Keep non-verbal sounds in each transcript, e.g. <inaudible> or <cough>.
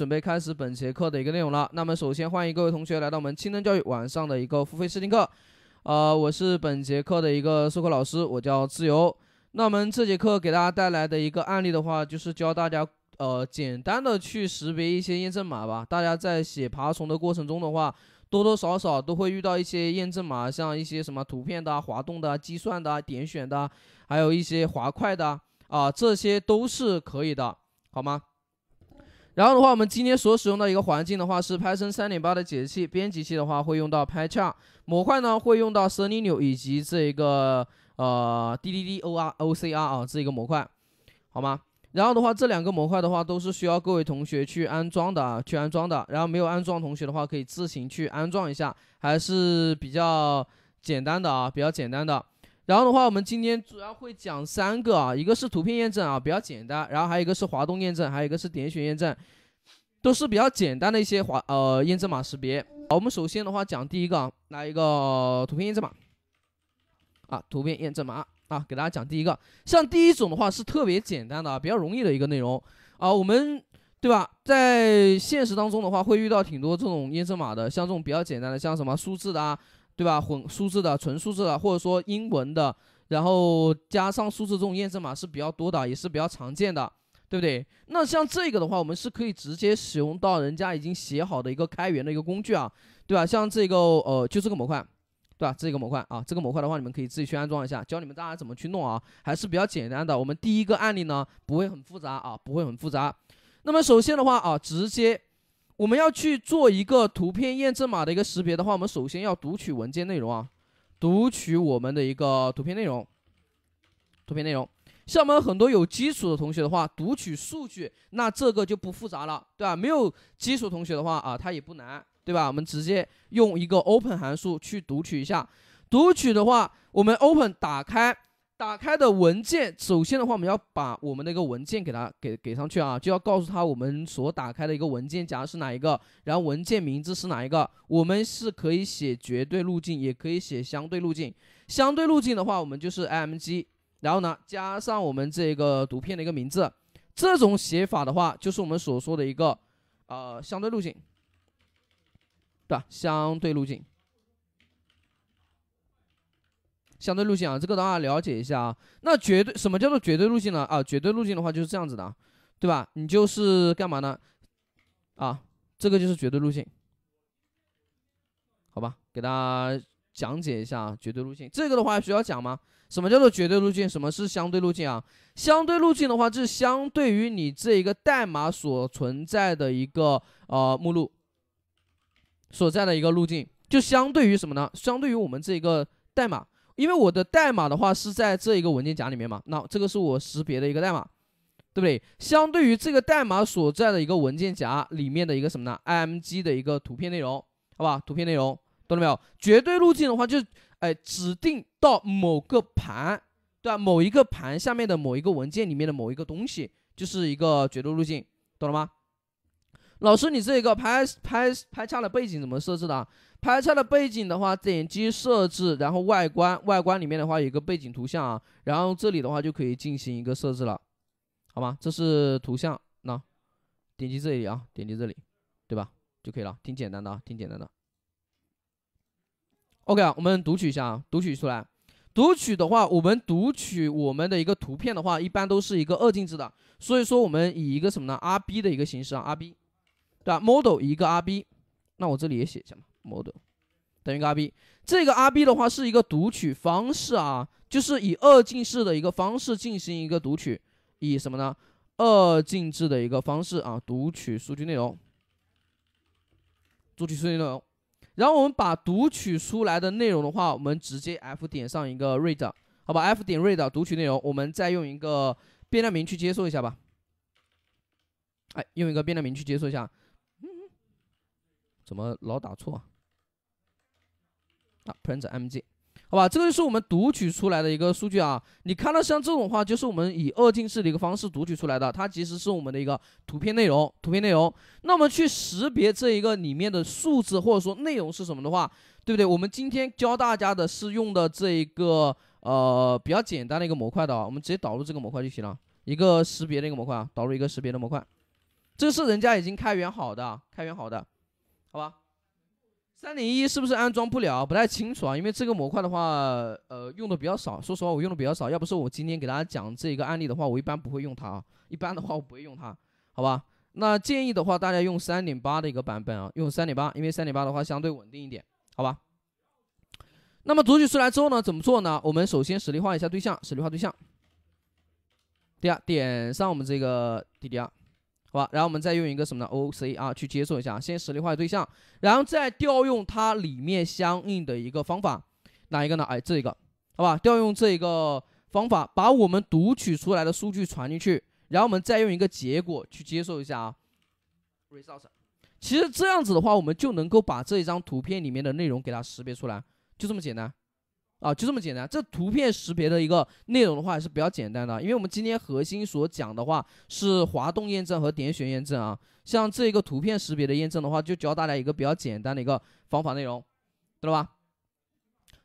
准备开始本节课的一个内容了。那么首先欢迎各位同学来到我们青灯教育晚上的一个付费试听课。呃，我是本节课的一个授课老师，我叫自由。那我们这节课给大家带来的一个案例的话，就是教大家呃简单的去识别一些验证码吧。大家在写爬虫的过程中的话，多多少少都会遇到一些验证码，像一些什么图片的、滑动的、计算的、点选的，还有一些滑块的啊，这些都是可以的，好吗？然后的话，我们今天所使用的一个环境的话是 Python 3.8的解析器，编辑器的话会用到 PyCharm，模块呢会用到 Selenium 以及这个呃 DDD o r OCR 啊这一个模块，好吗？然后的话，这两个模块的话都是需要各位同学去安装的，啊，去安装的。然后没有安装同学的话，可以自行去安装一下，还是比较简单的啊，比较简单的。然后的话，我们今天主要会讲三个啊，一个是图片验证啊，比较简单；然后还有一个是滑动验证，还有一个是点选验证，都是比较简单的一些滑呃验证码识别。好，我们首先的话讲第一个，拿一个图片验证码啊，图片验证码啊，给大家讲第一个。像第一种的话是特别简单的，比较容易的一个内容啊，我们对吧？在现实当中的话会遇到挺多这种验证码的，像这种比较简单的，像什么数字的啊。对吧？混数字的、纯数字的，或者说英文的，然后加上数字这种验证码是比较多的，也是比较常见的，对不对？那像这个的话，我们是可以直接使用到人家已经写好的一个开源的一个工具啊，对吧？像这个呃，就这个模块，对吧？这个模块啊，这个模块的话，你们可以自己去安装一下，教你们大家怎么去弄啊，还是比较简单的。我们第一个案例呢，不会很复杂啊，不会很复杂。那么首先的话啊，直接。我们要去做一个图片验证码的一个识别的话，我们首先要读取文件内容啊，读取我们的一个图片内容，图片内容。像我们很多有基础的同学的话，读取数据，那这个就不复杂了，对吧？没有基础同学的话啊，它也不难，对吧？我们直接用一个 open 函数去读取一下，读取的话，我们 open 打开。打开的文件，首先的话，我们要把我们的一个文件给它给给上去啊，就要告诉他我们所打开的一个文件夹是哪一个，然后文件名字是哪一个。我们是可以写绝对路径，也可以写相对路径。相对路径的话，我们就是 img，然后呢加上我们这个图片的一个名字。这种写法的话，就是我们所说的一个呃相对路径，对吧？相对路径。相对路径啊，这个大家了解一下啊。那绝对什么叫做绝对路径呢？啊，绝对路径的话就是这样子的，对吧？你就是干嘛呢？啊，这个就是绝对路径，好吧？给大家讲解一下绝对路径。这个的话需要讲吗？什么叫做绝对路径？什么是相对路径啊？相对路径的话，这是相对于你这一个代码所存在的一个呃目录所在的一个路径，就相对于什么呢？相对于我们这一个代码。因为我的代码的话是在这一个文件夹里面嘛，那这个是我识别的一个代码，对不对？相对于这个代码所在的一个文件夹里面的一个什么呢？img 的一个图片内容，好吧？图片内容，懂了没有？绝对路径的话，就是哎，指定到某个盘，对吧？某一个盘下面的某一个文件里面的某一个东西，就是一个绝对路径，懂了吗？老师，你这一个拍拍拍叉的背景怎么设置的啊？拍叉的背景的话，点击设置，然后外观，外观里面的话有一个背景图像啊，然后这里的话就可以进行一个设置了，好吗？这是图像，那点击这里啊，点击这里，对吧？就可以了，挺简单的啊，挺简单的。OK 啊，我们读取一下啊，读取出来，读取的话，我们读取我们的一个图片的话，一般都是一个二进制的，所以说我们以一个什么呢？RB 的一个形式啊，RB。对吧？model 一个 rb，那我这里也写一下嘛。model 等于个 rb，这个 rb 的话是一个读取方式啊，就是以二进制的一个方式进行一个读取，以什么呢？二进制的一个方式啊，读取数据内容。读取数据内容，然后我们把读取出来的内容的话，我们直接 f 点上一个 read，好吧？f 点 read 读取内容，我们再用一个变量名去接收一下吧。哎，用一个变量名去接收一下。怎么老打错啊？p r i n t mg，好吧，这个就是我们读取出来的一个数据啊。你看到像这种话，就是我们以二进制的一个方式读取出来的，它其实是我们的一个图片内容。图片内容，那么去识别这一个里面的数字或者说内容是什么的话，对不对？我们今天教大家的是用的这一个呃比较简单的一个模块的啊，我们直接导入这个模块就行了，一个识别的一个模块啊，导入一个识别的模块，这是人家已经开源好的，开源好的。好吧，三点一是不是安装不了？不太清楚啊，因为这个模块的话，呃，用的比较少。说实话，我用的比较少。要不是我今天给大家讲这个案例的话，我一般不会用它啊。一般的话，我不会用它。好吧，那建议的话，大家用三点八的一个版本啊，用三点八，因为三点八的话相对稳定一点。好吧，那么读取出来之后呢，怎么做呢？我们首先实例化一下对象，实例化对象。第二，点上我们这个 D D R。好吧，然后我们再用一个什么呢？O C 啊，去接受一下，先实例化对象，然后再调用它里面相应的一个方法，哪一个呢？哎，这一个，好吧，调用这一个方法，把我们读取出来的数据传进去，然后我们再用一个结果去接受一下啊，result。其实这样子的话，我们就能够把这一张图片里面的内容给它识别出来，就这么简单。啊，就这么简单。这图片识别的一个内容的话是比较简单的，因为我们今天核心所讲的话是滑动验证和点选验证啊。像这一个图片识别的验证的话，就教大家一个比较简单的一个方法内容，对吧？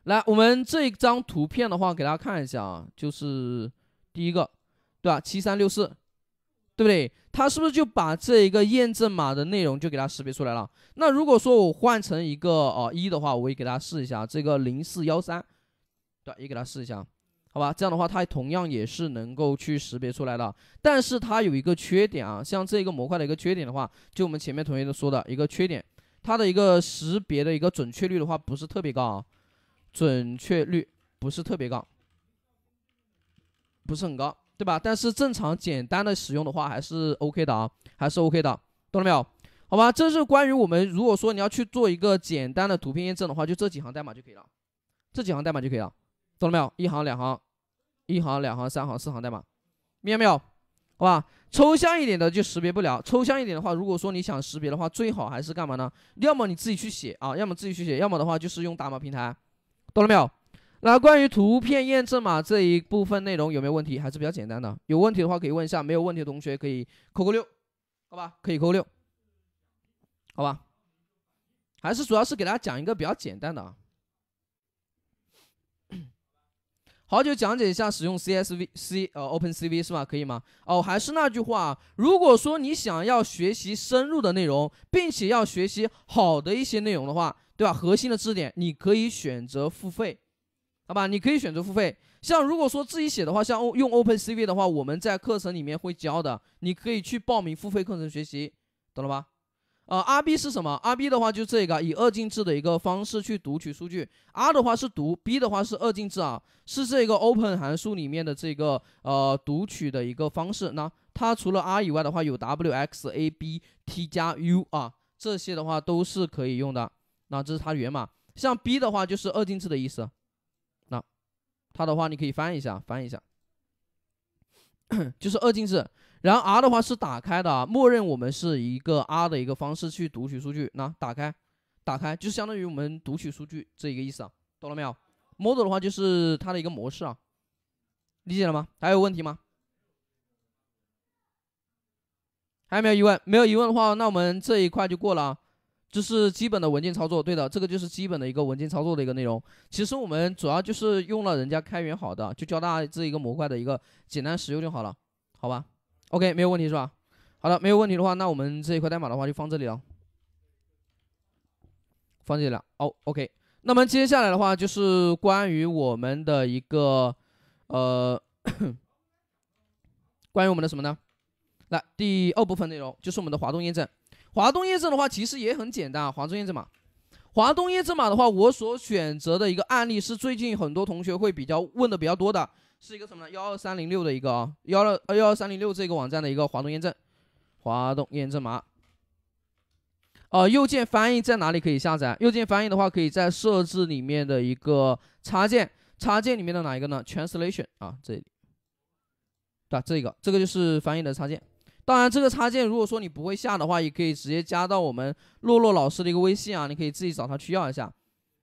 来，我们这张图片的话，给大家看一下啊，就是第一个，对吧？七三六四，对不对？它是不是就把这一个验证码的内容就给它识别出来了？那如果说我换成一个哦一的话，我也给大家试一下这个零四幺三。对，也给他试一下，好吧？这样的话，它同样也是能够去识别出来的。但是它有一个缺点啊，像这个模块的一个缺点的话，就我们前面同学都说的一个缺点，它的一个识别的一个准确率的话不是特别高啊，准确率不是特别高，不是很高，对吧？但是正常简单的使用的话还是 OK 的啊，还是 OK 的，懂了没有？好吧，这是关于我们如果说你要去做一个简单的图片验证的话，就这几行代码就可以了，这几行代码就可以了。懂了没有？一行两行，一行两行三行四行代码，明白没有？好吧，抽象一点的就识别不了。抽象一点的话，如果说你想识别的话，最好还是干嘛呢？要么你自己去写啊，要么自己去写，要么的话就是用打码平台。懂了没有？那关于图片验证码这一部分内容有没有问题？还是比较简单的。有问题的话可以问一下，没有问题的同学可以扣扣六，好吧？可以扣六，好吧？还是主要是给大家讲一个比较简单的啊。好，就讲解一下使用 C S V C，呃，Open C V 是吧？可以吗？哦，还是那句话，如果说你想要学习深入的内容，并且要学习好的一些内容的话，对吧？核心的知识点，你可以选择付费，好吧？你可以选择付费。像如果说自己写的话，像用 Open C V 的话，我们在课程里面会教的，你可以去报名付费课程学习，懂了吧？呃，R B 是什么？R B 的话就是这个，以二进制的一个方式去读取数据。R 的话是读，B 的话是二进制啊，是这个 open 函数里面的这个呃读取的一个方式。那它除了 R 以外的话，有 W X A B T 加 U 啊，这些的话都是可以用的。那这是它源码，像 B 的话就是二进制的意思。那它的话你可以翻一下，翻一下，<coughs> 就是二进制。然后 r 的话是打开的啊，默认我们是一个 r 的一个方式去读取数据，那打开，打开，就相当于我们读取数据这一个意思，懂了没有？model 的话就是它的一个模式啊，理解了吗？还有问题吗？还有没有疑问？没有疑问的话，那我们这一块就过了，啊。这是基本的文件操作，对的，这个就是基本的一个文件操作的一个内容。其实我们主要就是用了人家开源好的，就教大家这一个模块的一个简单使用就好了，好吧？OK，没有问题是吧？好的，没有问题的话，那我们这一块代码的话就放这里了，放这里了。哦，OK。那么接下来的话就是关于我们的一个，呃，<coughs> 关于我们的什么呢？来，第二部分内容就是我们的滑动验证。滑动验证的话其实也很简单啊，滑动验证码。滑动验证码的话，我所选择的一个案例是最近很多同学会比较问的比较多的。是一个什么呢？幺二三零六的一个啊，幺六幺二三零六这个网站的一个滑动验证，滑动验证码。哦，右键翻译在哪里可以下载？右键翻译的话，可以在设置里面的一个插件，插件里面的哪一个呢？Translation 啊，这里。对，这个，这个就是翻译的插件。当然，这个插件如果说你不会下的话，也可以直接加到我们洛洛老师的一个微信啊，你可以自己找他去要一下。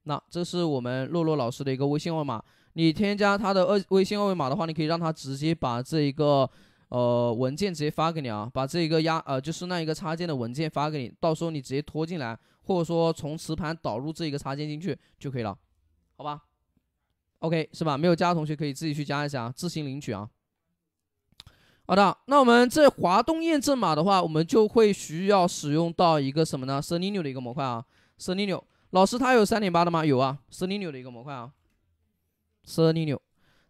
那这是我们洛洛老师的一个微信号码。你添加他的二微信二维码的话，你可以让他直接把这一个呃文件直接发给你啊，把这一个压呃就是那一个插件的文件发给你，到时候你直接拖进来，或者说从磁盘导入这一个插件进去就可以了，好吧？OK 是吧？没有加的同学可以自己去加一下啊，自行领取啊。好的，那我们这滑动验证码的话，我们就会需要使用到一个什么呢？Selenium 的一个模块啊，Selenium 老师他有三点八的吗？有啊，Selenium 的一个模块啊。Selenium，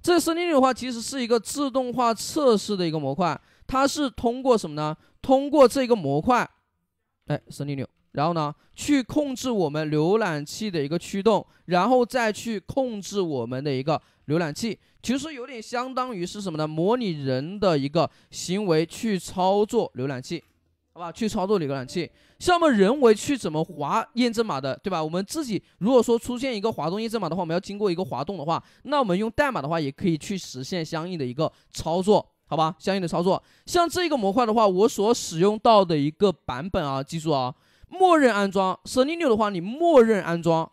这 Selenium 的话其实是一个自动化测试的一个模块，它是通过什么呢？通过这个模块，哎，Selenium，然后呢，去控制我们浏览器的一个驱动，然后再去控制我们的一个浏览器，其实有点相当于是什么呢？模拟人的一个行为去操作浏览器，好吧？去操作浏览器。像我们人为去怎么滑验证码的，对吧？我们自己如果说出现一个滑动验证码的话，我们要经过一个滑动的话，那我们用代码的话也可以去实现相应的一个操作，好吧？相应的操作，像这个模块的话，我所使用到的一个版本啊，记住啊，默认安装 s e l e n i u 的话，你默认安装，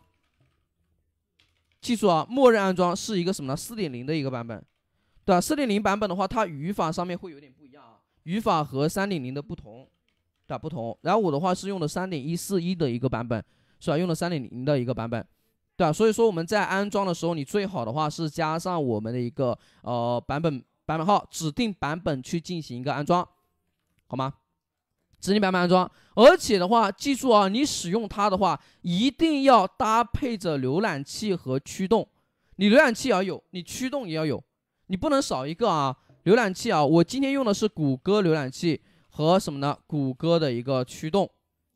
记住啊，默认安装是一个什么呢？四点零的一个版本，对吧？四点零版本的话，它语法上面会有点不一样啊，语法和三点零的不同。咋不同。然后我的话是用的三点一四一的一个版本，是吧？用的三点零的一个版本，对吧？所以说我们在安装的时候，你最好的话是加上我们的一个呃版本版本号，指定版本去进行一个安装，好吗？指定版本安装。而且的话，记住啊，你使用它的话，一定要搭配着浏览器和驱动。你浏览器要有，你驱动也要有，你不能少一个啊！浏览器啊，我今天用的是谷歌浏览器。和什么呢？谷歌的一个驱动，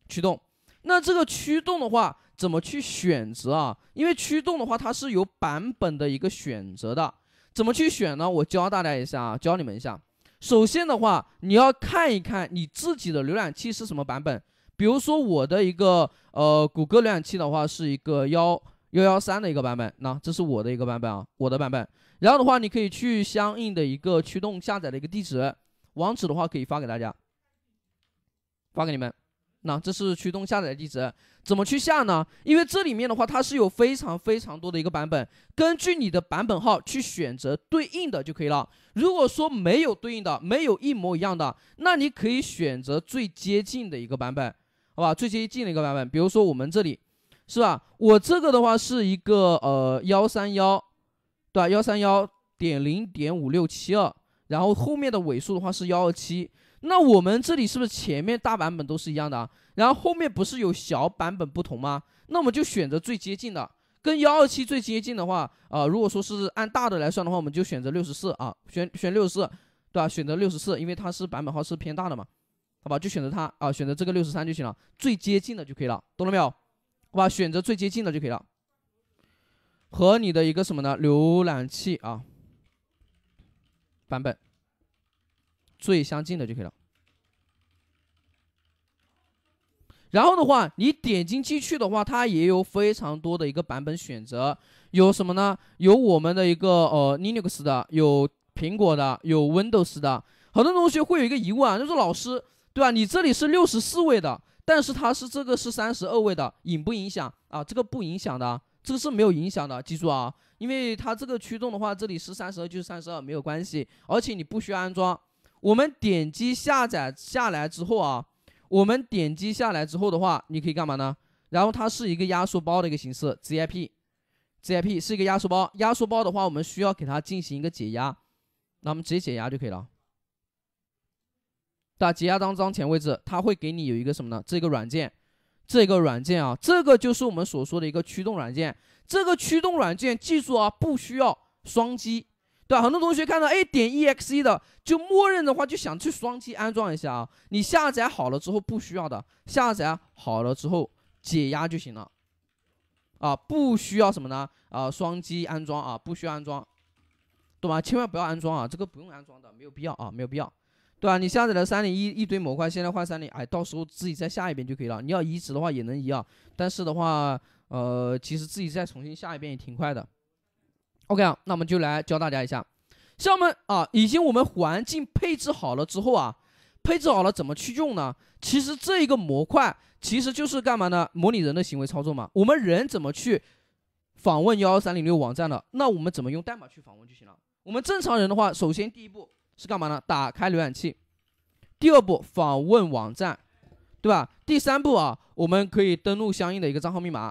驱动。那这个驱动的话，怎么去选择啊？因为驱动的话，它是有版本的一个选择的。怎么去选呢？我教大家一下啊，教你们一下。首先的话，你要看一看你自己的浏览器是什么版本。比如说我的一个呃谷歌浏览器的话，是一个幺幺幺三的一个版本。那这是我的一个版本啊，我的版本。然后的话，你可以去相应的一个驱动下载的一个地址，网址的话可以发给大家。发给你们，那这是驱动下载地址，怎么去下呢？因为这里面的话，它是有非常非常多的一个版本，根据你的版本号去选择对应的就可以了。如果说没有对应的，没有一模一样的，那你可以选择最接近的一个版本，好吧？最接近的一个版本，比如说我们这里是吧，我这个的话是一个呃幺三幺，对吧？幺三幺点零点五六七二，然后后面的尾数的话是幺二七。那我们这里是不是前面大版本都是一样的啊？然后后面不是有小版本不同吗？那我们就选择最接近的，跟幺二七最接近的话，啊，如果说是按大的来算的话，我们就选择六十四啊，选选六十四，对吧？选择六十四，因为它是版本号是偏大的嘛，好吧？就选择它啊，选择这个六十三就行了，最接近的就可以了，懂了没有？好吧，选择最接近的就可以了，和你的一个什么呢？浏览器啊，版本。最相近的就可以了。然后的话，你点进去去的话，它也有非常多的一个版本选择，有什么呢？有我们的一个呃 Linux 的，有苹果的，有 Windows 的。很多同学会有一个疑问啊，就是老师对吧？你这里是六十四位的，但是它是这个是三十二位的，影不影响啊？这个不影响的，这个是没有影响的，记住啊，因为它这个驱动的话，这里是三十二就是三十二，没有关系，而且你不需要安装。我们点击下载下来之后啊，我们点击下来之后的话，你可以干嘛呢？然后它是一个压缩包的一个形式，zip，zip 是一个压缩包。压缩包的话，我们需要给它进行一个解压，那我们直接解压就可以了。打解压当当前位置，它会给你有一个什么呢？这个软件，这个软件啊，这个就是我们所说的一个驱动软件。这个驱动软件，记住啊，不需要双击。对啊，很多同学看到哎点 exe 的，就默认的话就想去双击安装一下啊。你下载好了之后不需要的，下载好了之后解压就行了，啊，不需要什么呢？啊，双击安装啊，不需要安装，懂吧？千万不要安装啊，这个不用安装的，没有必要啊，没有必要。对啊，你下载了三零一一堆模块，现在换三零，哎，到时候自己再下一遍就可以了。你要移植的话也能移啊，但是的话，呃，其实自己再重新下一遍也挺快的。OK 啊，那我们就来教大家一下，像我们啊，已经我们环境配置好了之后啊，配置好了怎么去用呢？其实这一个模块其实就是干嘛呢？模拟人的行为操作嘛。我们人怎么去访问幺幺三零六网站的？那我们怎么用代码去访问就行了？我们正常人的话，首先第一步是干嘛呢？打开浏览器。第二步访问网站，对吧？第三步啊，我们可以登录相应的一个账号密码，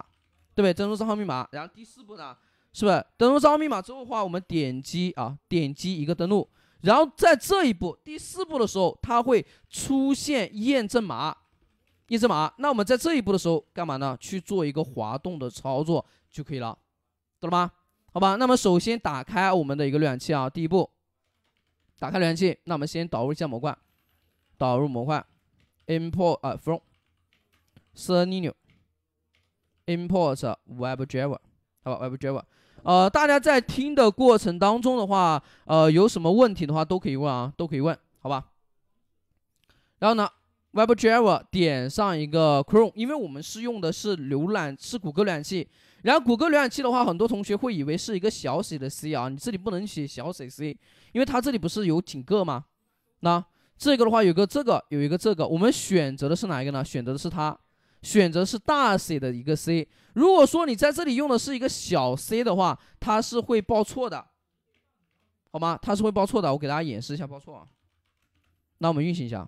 对不对？登录账号密码，然后第四步呢？是不是登录账号密码之后的话，我们点击啊，点击一个登录，然后在这一步第四步的时候，它会出现验证码，验证码。那我们在这一步的时候干嘛呢？去做一个滑动的操作就可以了，懂了吗？好吧，那么首先打开我们的一个浏览器啊，第一步，打开浏览器，那我们先导入一下模块，导入模块，import 啊 from selenium import webdriver，好吧，webdriver。呃，大家在听的过程当中的话，呃，有什么问题的话都可以问啊，都可以问，好吧？然后呢，Web d r i v e r 点上一个 Chrome，因为我们是用的是浏览是谷歌浏览器。然后谷歌浏览器的话，很多同学会以为是一个小写的 c 啊，你这里不能写小写 c，因为它这里不是有几个吗？那这个的话，有个这个，有一个这个，我们选择的是哪一个呢？选择的是它。选择是大写的一个 C，如果说你在这里用的是一个小 c 的话，它是会报错的，好吗？它是会报错的。我给大家演示一下报错啊。那我们运行一下，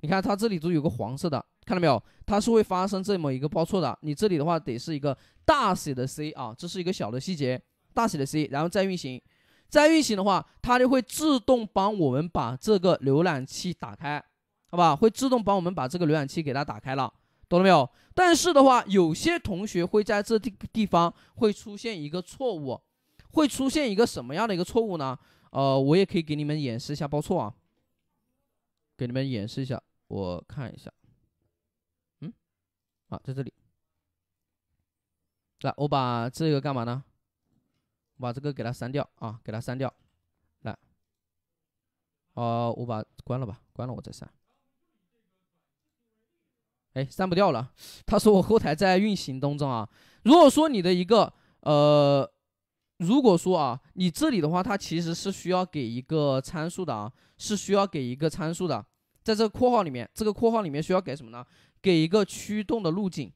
你看它这里都有个黄色的，看到没有？它是会发生这么一个报错的。你这里的话得是一个大写的 C 啊，这是一个小的细节，大写的 C，然后再运行，再运行的话，它就会自动帮我们把这个浏览器打开，好吧？会自动帮我们把这个浏览器给它打开了。懂了没有？但是的话，有些同学会在这地地方会出现一个错误，会出现一个什么样的一个错误呢？呃，我也可以给你们演示一下报错啊，给你们演示一下，我看一下，嗯，啊，在这里，来，我把这个干嘛呢？把这个给它删掉啊，给它删掉，来，好，我把关了吧，关了我再删。哎，删不掉了。他说我后台在运行当中啊。如果说你的一个呃，如果说啊，你这里的话，它其实是需要给一个参数的啊，是需要给一个参数的。在这个括号里面，这个括号里面需要给什么呢？给一个驱动的路径，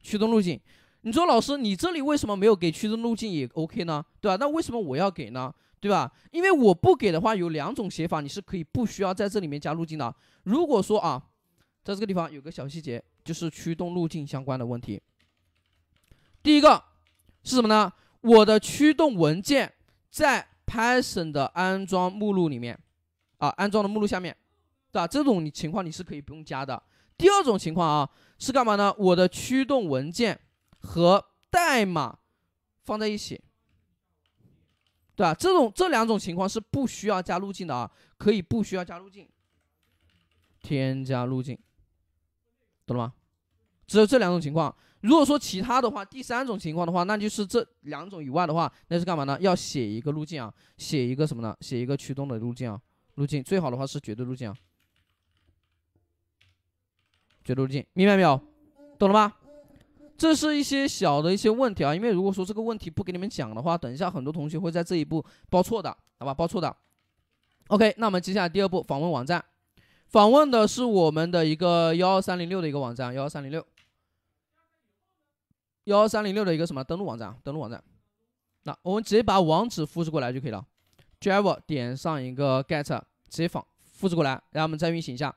驱动路径。你说老师，你这里为什么没有给驱动路径也 OK 呢？对吧？那为什么我要给呢？对吧？因为我不给的话，有两种写法，你是可以不需要在这里面加路径的。如果说啊。在这个地方有个小细节，就是驱动路径相关的问题。第一个是什么呢？我的驱动文件在 Python 的安装目录里面啊，安装的目录下面，对吧？这种情况你是可以不用加的。第二种情况啊，是干嘛呢？我的驱动文件和代码放在一起，对吧？这种这两种情况是不需要加路径的啊，可以不需要加路径。添加路径。懂了吗？只有这两种情况。如果说其他的话，第三种情况的话，那就是这两种以外的话，那是干嘛呢？要写一个路径啊，写一个什么呢？写一个驱动的路径啊，路径最好的话是绝对路径啊，绝对路径，明白没有？懂了吗？这是一些小的一些问题啊，因为如果说这个问题不给你们讲的话，等一下很多同学会在这一步报错的，好吧？报错的。OK，那我们接下来第二步访问网站。访问的是我们的一个幺二三零六的一个网站，幺二三零六，幺二三零六的一个什么登录网站？登录网站，那我们直接把网址复制过来就可以了。Java 点上一个 get，直接访复制过来，然后我们再运行一下，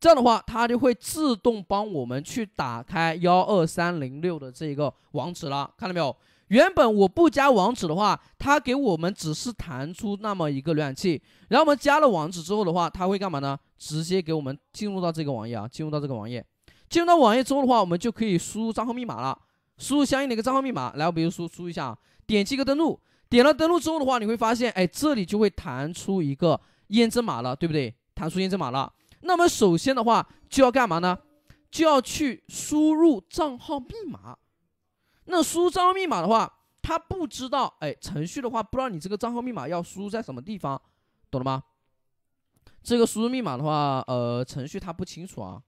这样的话它就会自动帮我们去打开幺二三零六的这个网址了，看到没有？原本我不加网址的话，它给我们只是弹出那么一个浏览器。然后我们加了网址之后的话，它会干嘛呢？直接给我们进入到这个网页啊，进入到这个网页。进入到网页之后的话，我们就可以输入账号密码了。输入相应的一个账号密码，来，我比如输输一下，点击一个登录。点了登录之后的话，你会发现，哎，这里就会弹出一个验证码了，对不对？弹出验证码了。那么首先的话就要干嘛呢？就要去输入账号密码。那输账号密码的话，他不知道，哎，程序的话不知道你这个账号密码要输在什么地方，懂了吗？这个输入密码的话，呃，程序它不清楚啊，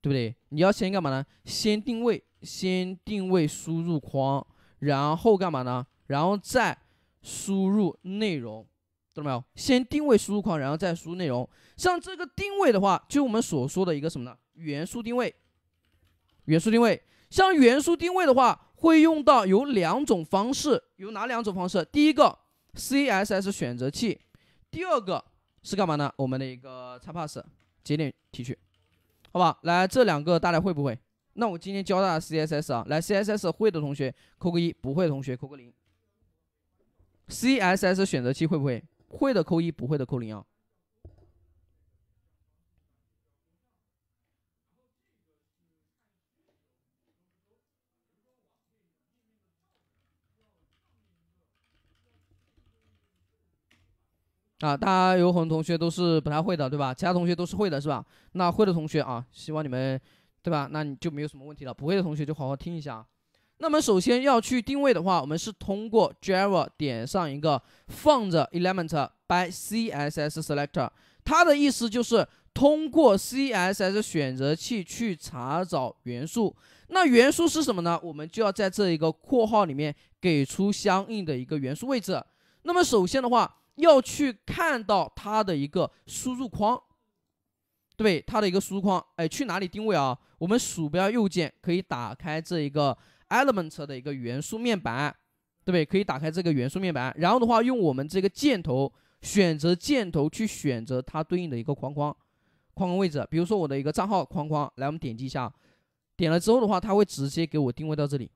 对不对？你要先干嘛呢？先定位，先定位输入框，然后干嘛呢？然后再输入内容，懂了没有？先定位输入框，然后再输入内容。像这个定位的话，就我们所说的一个什么呢？元素定位，元素定位。像元素定位的话。会用到有两种方式，有哪两种方式？第一个，CSS 选择器；第二个是干嘛呢？我们的一个拆 pass 节点提取，好吧？来，这两个大家会不会？那我今天教大家 CSS 啊，来，CSS 会的同学扣个一，不会的同学扣个零。CSS 选择器会不会？会的扣一，不会的扣零啊。啊，大家有很多同学都是不太会的，对吧？其他同学都是会的，是吧？那会的同学啊，希望你们，对吧？那你就没有什么问题了。不会的同学就好好听一下那么首先要去定位的话，我们是通过 Java 点上一个 f 着 n d element by CSS selector，它的意思就是通过 CSS 选择器去查找元素。那元素是什么呢？我们就要在这一个括号里面给出相应的一个元素位置。那么首先的话。要去看到它的一个输入框，对它的一个输入框，哎，去哪里定位啊？我们鼠标右键可以打开这一个 Element 的一个元素面板，对不对？可以打开这个元素面板，然后的话用我们这个箭头，选择箭头去选择它对应的一个框框，框框位置，比如说我的一个账号框框，来我们点击一下，点了之后的话，它会直接给我定位到这里，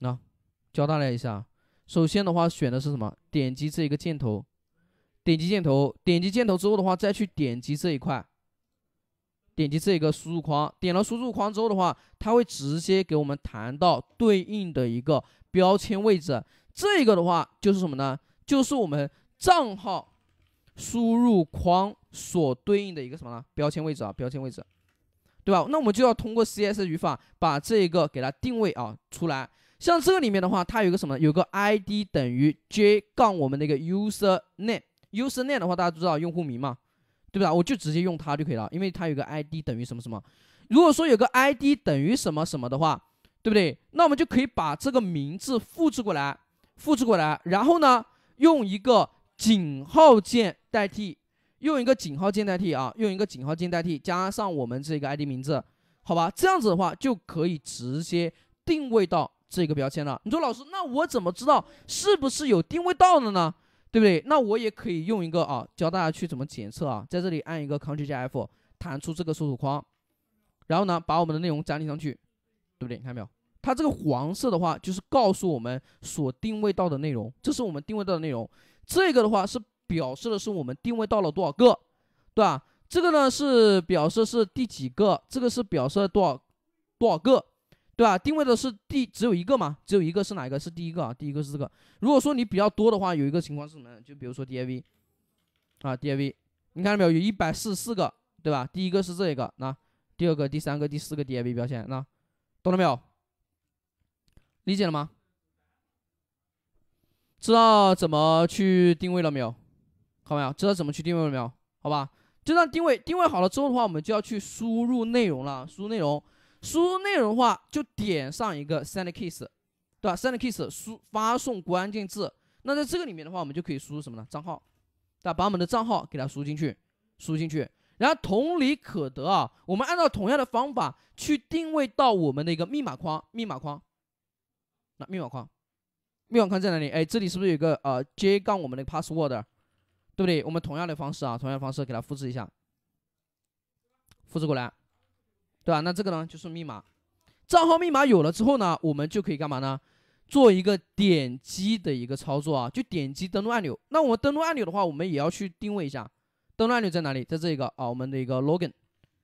那教大家一下。首先的话，选的是什么？点击这一个箭头，点击箭头，点击箭头之后的话，再去点击这一块，点击这个输入框，点了输入框之后的话，它会直接给我们弹到对应的一个标签位置。这个的话就是什么呢？就是我们账号输入框所对应的一个什么呢？标签位置啊，标签位置，对吧？那我们就要通过 CSS 语法把这一个给它定位啊出来。像这里面的话，它有个什么？有个 I D 等于 J 杠我们的一个 user name，user name 的话，大家都知道用户名嘛，对不对？我就直接用它就可以了，因为它有个 I D 等于什么什么。如果说有个 I D 等于什么什么的话，对不对？那我们就可以把这个名字复制过来，复制过来，然后呢，用一个井号键代替，用一个井号键代替啊，用一个井号键代替，加上我们这个 I D 名字，好吧？这样子的话就可以直接定位到。这个标签了，你说老师，那我怎么知道是不是有定位到的呢？对不对？那我也可以用一个啊，教大家去怎么检测啊，在这里按一个 Ctrl 加 F，弹出这个搜索框，然后呢，把我们的内容粘贴上去，对不对？你看没有？它这个黄色的话，就是告诉我们所定位到的内容，这是我们定位到的内容，这个的话是表示的是我们定位到了多少个，对吧？这个呢是表示是第几个，这个是表示多少多少个。对吧？定位的是第只有一个嘛？只有一个是哪一个是第一个啊？第一个是这个。如果说你比较多的话，有一个情况是什么？就比如说 D I V 啊，D I V，你看到没有？有一百四十四个，对吧？第一个是这一个，那第二个、第三个、第四个 D I V 标签，那懂了没有？理解了吗？知道怎么去定位了没有？看没有？知道怎么去定位了没有？好吧，就算定位定位好了之后的话，我们就要去输入内容了，输入内容。输入内容的话，就点上一个 Send Keys，对吧？Send Keys 输发送关键字。那在这个里面的话，我们就可以输入什么呢？账号，对吧？把我们的账号给它输进去，输进去。然后同理可得啊，我们按照同样的方法去定位到我们的一个密码框，密码框，那密码框，密码框在哪里？哎，这里是不是有一个呃 J- 杠我们的 password，对不对？我们同样的方式啊，同样的方式给它复制一下，复制过来。对吧？那这个呢就是密码，账号密码有了之后呢，我们就可以干嘛呢？做一个点击的一个操作啊，就点击登录按钮。那我们登录按钮的话，我们也要去定位一下，登录按钮在哪里？在这一个啊，我们的一个 login，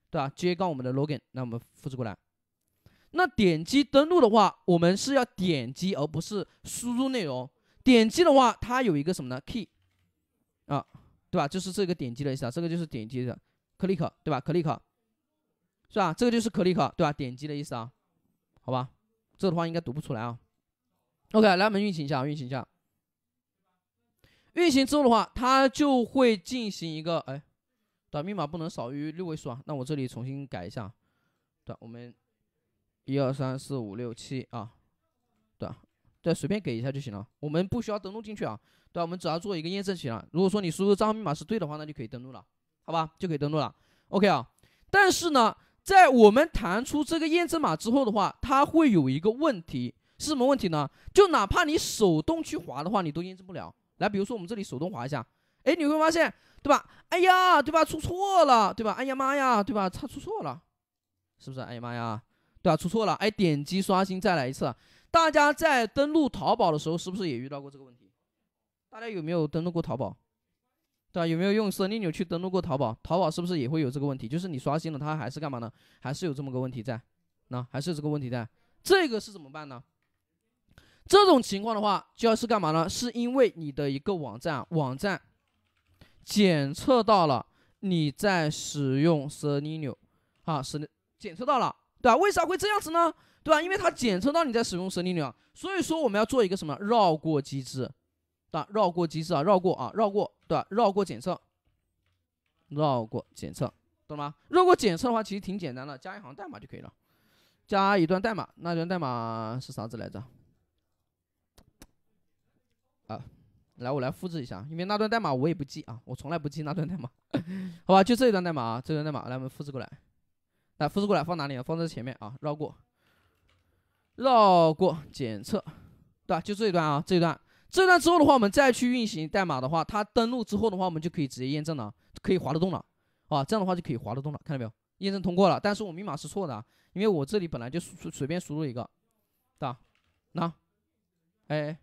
对吧？接上我们的 login，那我们复制过来。那点击登录的话，我们是要点击而不是输入内容。点击的话，它有一个什么呢？key，啊，对吧？就是这个点击了一下，这个就是点击的 click，对吧？click。是吧？这个就是可立 k 对吧？点击的意思啊，好吧，这的话应该读不出来啊。OK，来我们运行一下，运行一下。运行之后的话，它就会进行一个哎，短密码不能少于六位数啊。那我这里重新改一下，对，我们一二三四五六七啊，对，对，随便给一下就行了。我们不需要登录进去啊，对我们只要做一个验证就行了。如果说你输入账号密码是对的话，那就可以登录了，好吧？就可以登录了。OK 啊，但是呢。在我们弹出这个验证码之后的话，它会有一个问题，是什么问题呢？就哪怕你手动去滑的话，你都验证不了。来，比如说我们这里手动滑一下，哎，你会发现，对吧？哎呀，对吧？出错了，对吧？哎呀妈呀，对吧？它出错了，是不是？哎呀妈呀，对吧？出错了。哎，点击刷新再来一次。大家在登录淘宝的时候，是不是也遇到过这个问题？大家有没有登录过淘宝？对吧？有没有用 Selenium 去登录过淘宝？淘宝是不是也会有这个问题？就是你刷新了，它还是干嘛呢？还是有这么个问题在，那还是这个问题在。这个是怎么办呢？这种情况的话，就要是干嘛呢？是因为你的一个网站网站检测到了你在使用 Selenium，啊，是检测到了，对吧？为啥会这样子呢？对吧？因为它检测到你在使用 Selenium，所以说我们要做一个什么绕过机制。对吧？绕过机制啊，绕过啊，绕过，对吧？绕过检测，绕过检测，懂了吗？绕过检测的话，其实挺简单的，加一行代码就可以了，加一段代码。那段代码是啥子来着？啊，来我来复制一下，因为那段代码我也不记啊，我从来不记那段代码。<laughs> 好吧，就这一段代码啊，这段代码，来我们复制过来，来复制过来，放哪里啊？放在前面啊，绕过，绕过检测，对吧？就这一段啊，这一段。这段之后的话，我们再去运行代码的话，它登录之后的话，我们就可以直接验证了，可以滑得动了，啊，这样的话就可以滑得动了，看到没有？验证通过了，但是我密码是错的，因为我这里本来就随随便输入一个，吧？那，哎，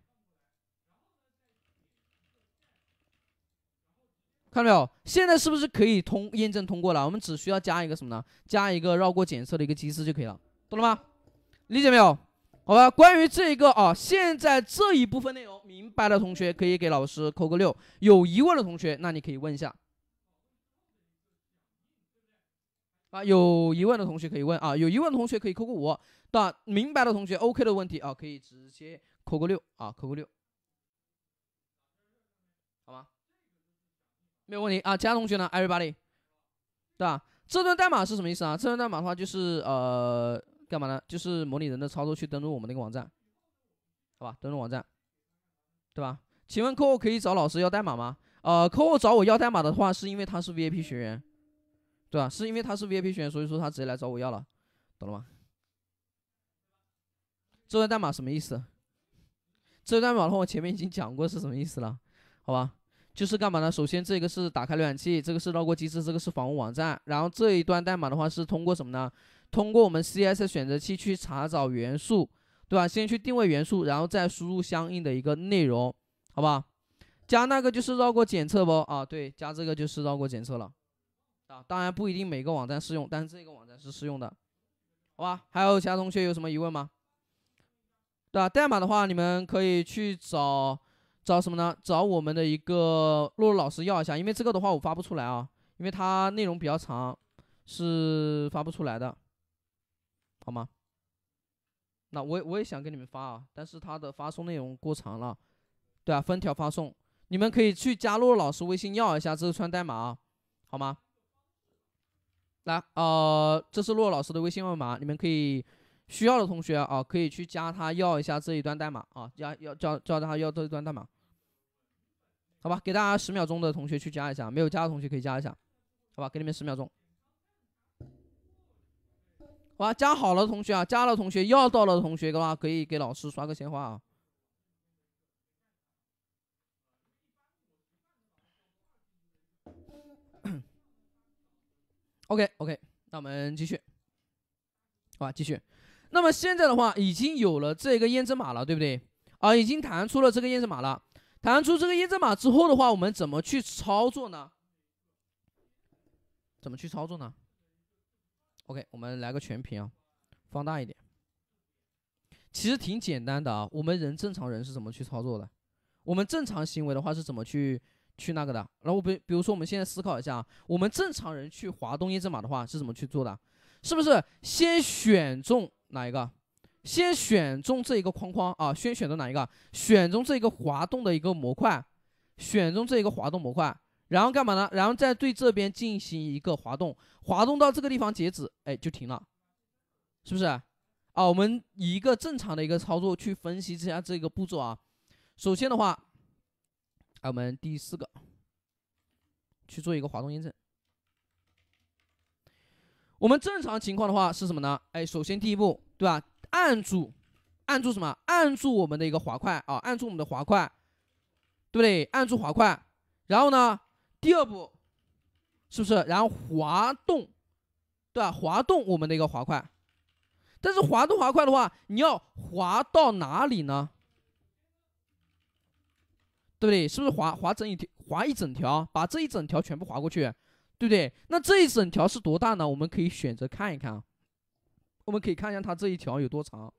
看到没有？现在是不是可以通验证通过了？我们只需要加一个什么呢？加一个绕过检测的一个机制就可以了，懂了吗？理解没有？好吧，关于这个啊，现在这一部分内容明白的同学可以给老师扣个六，有疑问的同学那你可以问一下。啊，有疑问的同学可以问啊，有疑问的同学可以扣个五。对吧？明白的同学，OK 的问题啊，可以直接扣个六啊，扣个六。好吗？没有问题啊，其他同学呢？Everybody，对吧？这段代码是什么意思啊？这段代码的话就是呃。干嘛呢？就是模拟人的操作去登录我们那个网站，好吧？登录网站，对吧？请问客户可以找老师要代码吗？呃，客户找我要代码的话，是因为他是 VIP 学员，对吧？是因为他是 VIP 学员，所以说他直接来找我要了，懂了吗？这段代码什么意思？这段代码的话，我前面已经讲过是什么意思了，好吧？就是干嘛呢？首先这个是打开浏览器，这个是绕过机制，这个是访问网站，然后这一段代码的话是通过什么呢？通过我们 CSS 选择器去查找元素，对吧？先去定位元素，然后再输入相应的一个内容，好吧？加那个就是绕过检测不啊？对，加这个就是绕过检测了啊。当然不一定每个网站适用，但是这个网站是适用的，好吧？还有其他同学有什么疑问吗？对吧？代码的话，你们可以去找找什么呢？找我们的一个洛洛老师要一下，因为这个的话我发不出来啊，因为它内容比较长，是发不出来的。好吗？那我我也想给你们发啊，但是他的发送内容过长了，对啊，分条发送，你们可以去加洛老师微信要一下这串代码啊，好吗？来，呃，这是洛老师的微信号码，你们可以需要的同学啊，可以去加他要一下这一段代码啊，加要叫叫他要这一段代码。好吧，给大家十秒钟的同学去加一下，没有加的同学可以加一下，好吧？给你们十秒钟。哇，加好了同学啊，加了同学，要到了同学的话，可以给老师刷个鲜花啊。<coughs> OK OK，那我们继续。好吧，继续。那么现在的话，已经有了这个验证码了，对不对？啊，已经弹出了这个验证码了。弹出这个验证码之后的话，我们怎么去操作呢？怎么去操作呢？OK，我们来个全屏啊，放大一点。其实挺简单的啊，我们人正常人是怎么去操作的？我们正常行为的话是怎么去去那个的？然后比比如说我们现在思考一下啊，我们正常人去滑动验证码的话是怎么去做的？是不是先选中哪一个？先选中这一个框框啊，先选中哪一个？选中这一个滑动的一个模块，选中这一个滑动模块。然后干嘛呢？然后再对这边进行一个滑动，滑动到这个地方截止，哎，就停了，是不是？啊，我们一个正常的一个操作去分析一下这个步骤啊。首先的话，啊，我们第四个去做一个滑动验证。我们正常情况的话是什么呢？哎，首先第一步，对吧？按住，按住什么？按住我们的一个滑块啊，按住我们的滑块，对不对？按住滑块，然后呢？第二步，是不是？然后滑动，对吧？滑动我们的一个滑块，但是滑动滑块的话，你要滑到哪里呢？对不对？是不是滑滑整一条，滑一整条，把这一整条全部滑过去，对不对？那这一整条是多大呢？我们可以选择看一看啊，我们可以看一下它这一条有多长，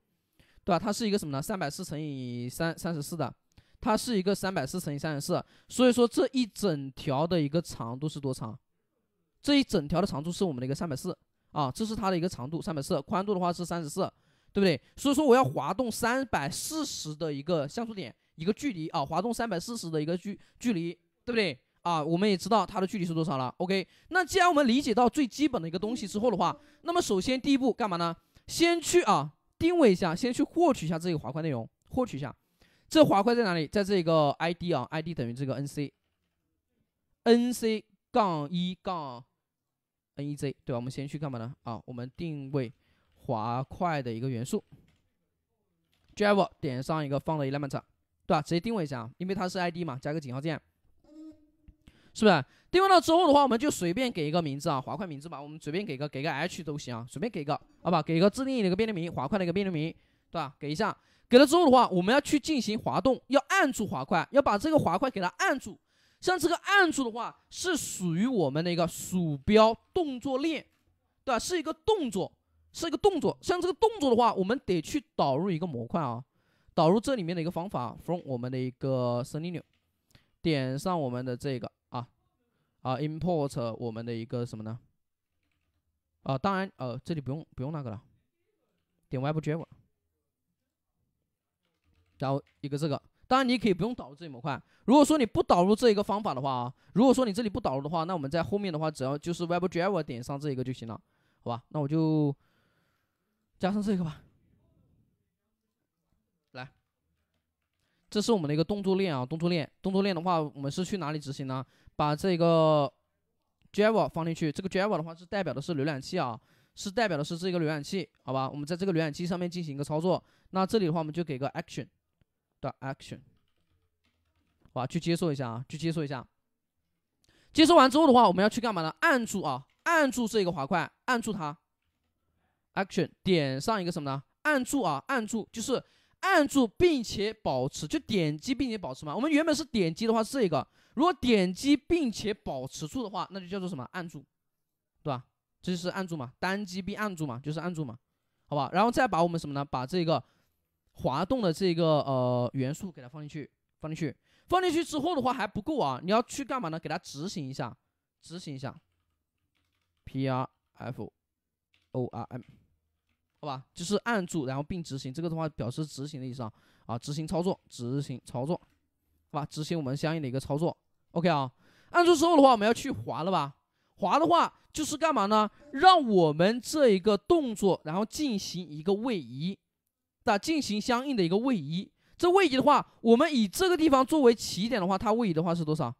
对吧？它是一个什么呢？三百四乘以三三十四的。它是一个三百四乘以三十四，所以说这一整条的一个长度是多长？这一整条的长度是我们的一个三百四啊，这是它的一个长度，三百四，宽度的话是三十四，对不对？所以说我要滑动三百四十的一个像素点一个距离啊，滑动三百四十的一个距距离，对不对啊？我们也知道它的距离是多少了。OK，那既然我们理解到最基本的一个东西之后的话，那么首先第一步干嘛呢？先去啊定位一下，先去获取一下这个滑块内容，获取一下。这滑块在哪里？在这个 ID 啊，ID 等于这个 NC，NC 杠一杠 NEZ，对吧？我们先去干嘛呢？啊，我们定位滑块的一个元素，Java 点上一个放了 e m e n t 对吧？直接定位一下，因为它是 ID 嘛，加个井号键，是不是？定位到之后的话，我们就随便给一个名字啊，滑块名字嘛，我们随便给个给个 H 都行啊，随便给个，好吧？给一个自定义的一个变量名，滑块的一个变量名，对吧？给一下。给了之后的话，我们要去进行滑动，要按住滑块，要把这个滑块给它按住。像这个按住的话，是属于我们的一个鼠标动作链，对吧？是一个动作，是一个动作。像这个动作的话，我们得去导入一个模块啊，导入这里面的一个方法 from 我们的一个 selenium，点上我们的这个啊啊 import 我们的一个什么呢？啊，当然呃，这里不用不用那个了，点 web d r i v e r 然后一个这个，当然你可以不用导入这一模块。如果说你不导入这一个方法的话啊，如果说你这里不导入的话，那我们在后面的话只要就是 Web Java 点上这一个就行了，好吧？那我就加上这个吧。来，这是我们的一个动作链啊，动作链，动作链的话，我们是去哪里执行呢？把这个 Java 放进去，这个 Java 的话是代表的是浏览器啊，是代表的是这个浏览器，好吧？我们在这个浏览器上面进行一个操作，那这里的话我们就给个 Action。的 action，哇，去接受一下啊，去接受一下。接受完之后的话，我们要去干嘛呢？按住啊，按住这个滑块，按住它。action 点上一个什么呢？按住啊，按住，就是按住并且保持，就点击并且保持嘛。我们原本是点击的话是这个，如果点击并且保持住的话，那就叫做什么？按住，对吧？这就是按住嘛，单击并按住嘛，就是按住嘛，好吧。然后再把我们什么呢？把这个。滑动的这个呃元素给它放进去，放进去，放进去之后的话还不够啊，你要去干嘛呢？给它执行一下，执行一下，P R F O R M，好吧，就是按住然后并执行，这个的话表示执行的意思啊，啊，执行操作，执行操作，好吧，执行我们相应的一个操作，OK 啊，按住之后的话我们要去滑了吧？滑的话就是干嘛呢？让我们这一个动作然后进行一个位移。那进行相应的一个位移，这位移的话，我们以这个地方作为起点的话，它位移的话是多少？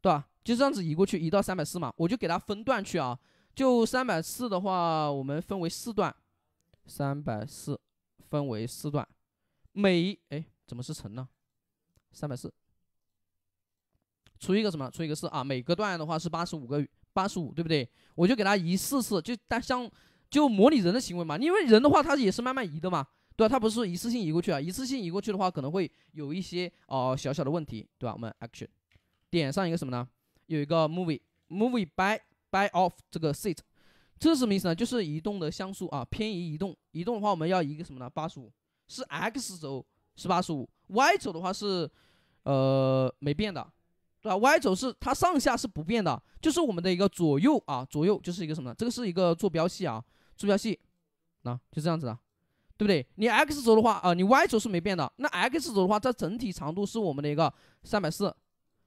对吧？就这样子移过去，移到三百四嘛，我就给它分段去啊。就三百四的话，我们分为四段，三百四分为四段，每哎怎么是乘呢？三百四除一个什么？除一个四啊，每个段的话是八十五个八十五，对不对？我就给它移四次，就单相就模拟人的行为嘛，因为人的话他也是慢慢移的嘛，对吧？他不是一次性移过去啊，一次性移过去的话可能会有一些哦小小的问题，对吧？我们 action 点上一个什么呢？有一个 movie movie by by off 这个 set a 这是什么意思呢？就是移动的像素啊，偏移移动。移动的话我们要一个什么呢？八十五是 x 轴是八十五，y 轴的话是呃没变的，对吧？y 轴是它上下是不变的，就是我们的一个左右啊，左右就是一个什么呢？这个是一个坐标系啊。坐标系，那就这样子了，对不对？你 X 轴的话，啊，你 Y 轴是没变的。那 X 轴的话，它整体长度是我们的一个三百四，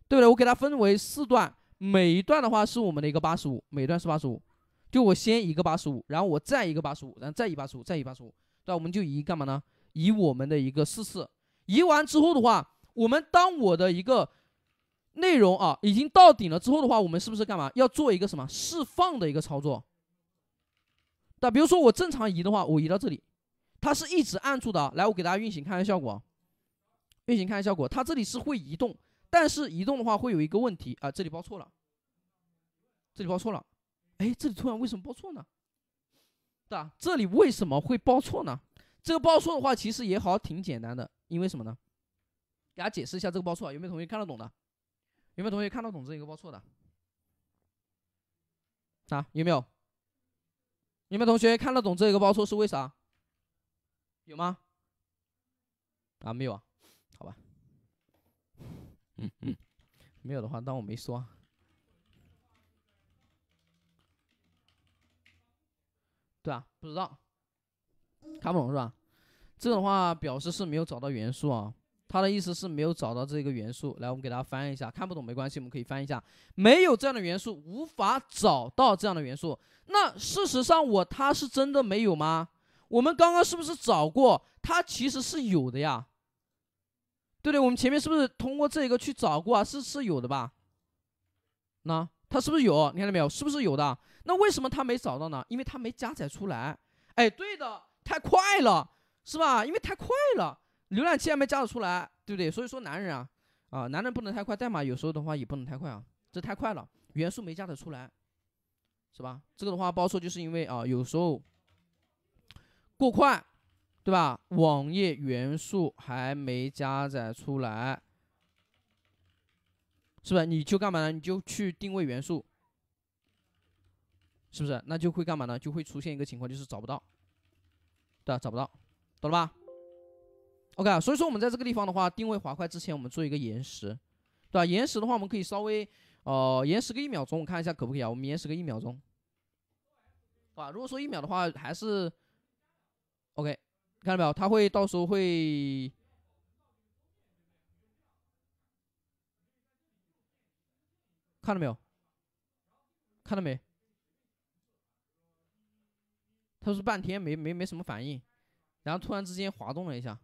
对不对？我给它分为四段，每一段的话是我们的一个八十五，每段是八十五。就我先一个八十五，然后我再一个八十五，然后再一八十五，再一八十五，对我们就移干嘛呢？移我们的一个四次。移完之后的话，我们当我的一个内容啊，已经到顶了之后的话，我们是不是干嘛？要做一个什么释放的一个操作？那比如说我正常移的话，我移到这里，它是一直按住的啊。来，我给大家运行看看效果，运行看看效果，它这里是会移动，但是移动的话会有一个问题啊，这里报错了，这里报错了，哎，这里突然为什么报错呢？对吧？这里为什么会报错呢？这个报错的话其实也好挺简单的，因为什么呢？给大家解释一下这个报错有没有同学看得懂的？有没有同学看得懂这一个报错的？啊，有没有？你们同学看得懂这个报错是为啥？有吗？啊，没有啊，好吧。嗯嗯，没有的话当我没说。对啊，不知道，看不懂是吧？这种话表示是没有找到元素啊。他的意思是没有找到这个元素，来，我们给大家翻一下，看不懂没关系，我们可以翻一下，没有这样的元素，无法找到这样的元素。那事实上我他是真的没有吗？我们刚刚是不是找过？他其实是有的呀，对不对？我们前面是不是通过这个去找过啊？是是有的吧？那他是不是有？你看到没有？是不是有的？那为什么他没找到呢？因为他没加载出来。哎，对的，太快了，是吧？因为太快了。浏览器还没加载出来，对不对？所以说男人啊，啊男人不能太快，代码有时候的话也不能太快啊，这太快了，元素没加载出来，是吧？这个的话，包错就是因为啊，有时候过快，对吧？网页元素还没加载出来，是不是？你就干嘛呢？你就去定位元素，是不是？那就会干嘛呢？就会出现一个情况，就是找不到，对，吧、找不到，懂了吧？OK，所以说我们在这个地方的话，定位滑块之前，我们做一个延时，对吧？延时的话，我们可以稍微，呃，延时个一秒钟，我看一下可不可以啊？我们延时个一秒钟，啊，如果说一秒的话，还是 OK，看到没有？它会到时候会，看到没有？看到没？他是半天没没没什么反应，然后突然之间滑动了一下。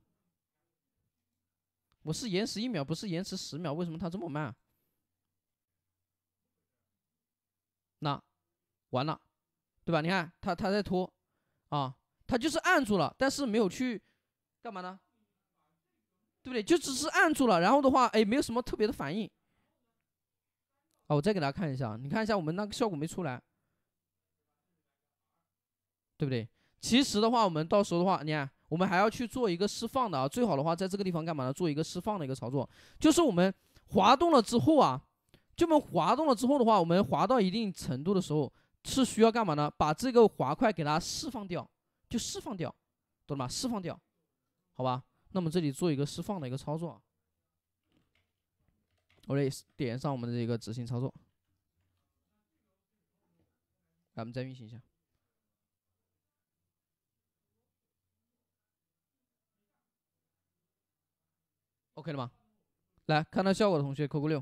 我是延迟一秒，不是延迟十秒，为什么它这么慢？那完了，对吧？你看，他他在拖啊，他就是按住了，但是没有去干嘛呢？对不对？就只是按住了，然后的话，哎，没有什么特别的反应。哦，我再给大家看一下，你看一下我们那个效果没出来，对不对？其实的话，我们到时候的话，你看。我们还要去做一个释放的啊，最好的话在这个地方干嘛呢？做一个释放的一个操作，就是我们滑动了之后啊，这么滑动了之后的话，我们滑到一定程度的时候是需要干嘛呢？把这个滑块给它释放掉，就释放掉，懂了吗？释放掉，好吧，那么这里做一个释放的一个操作，OK，点上我们的这个执行操作，咱们再运行一下。OK 了吗？来看到效果的同学扣个六，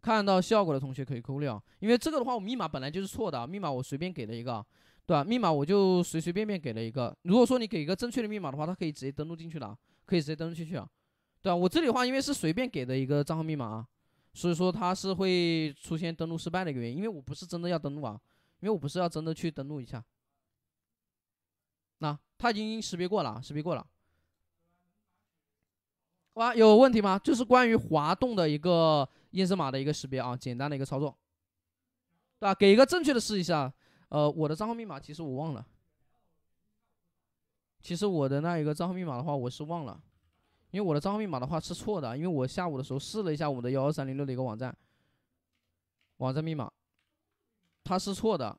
看到效果的同学可以扣个六啊。因为这个的话，我密码本来就是错的，密码我随便给了一个啊，对吧？密码我就随随便便给了一个。如果说你给一个正确的密码的话，它可以直接登录进去了，可以直接登录进去啊，对吧？我这里的话，因为是随便给的一个账号密码啊，所以说它是会出现登录失败的一个原因，因为我不是真的要登录啊，因为我不是要真的去登录一下。那它已经识别过了，识别过了。哇，有问题吗？就是关于滑动的一个验证码的一个识别啊，简单的一个操作，对吧？给一个正确的试一下。呃，我的账号密码其实我忘了，其实我的那一个账号密码的话，我是忘了，因为我的账号密码的话是错的，因为我下午的时候试了一下我的幺二三零六的一个网站，网站密码，它是错的。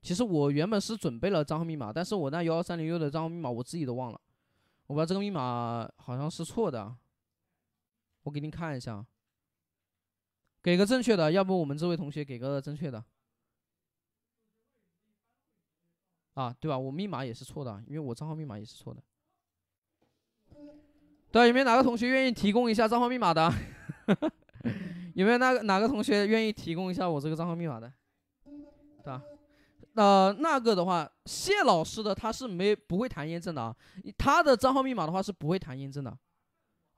其实我原本是准备了账号密码，但是我那幺二三零六的账号密码我自己都忘了。我把这个密码好像是错的，我给您看一下，给个正确的，要不我们这位同学给个正确的，啊，对吧？我密码也是错的，因为我账号密码也是错的。对，有没有哪个同学愿意提供一下账号密码的？<laughs> 有没有那个哪个同学愿意提供一下我这个账号密码的？吧？呃，那个的话，谢老师的他是没不会弹验证的啊，他的账号密码的话是不会弹验证的，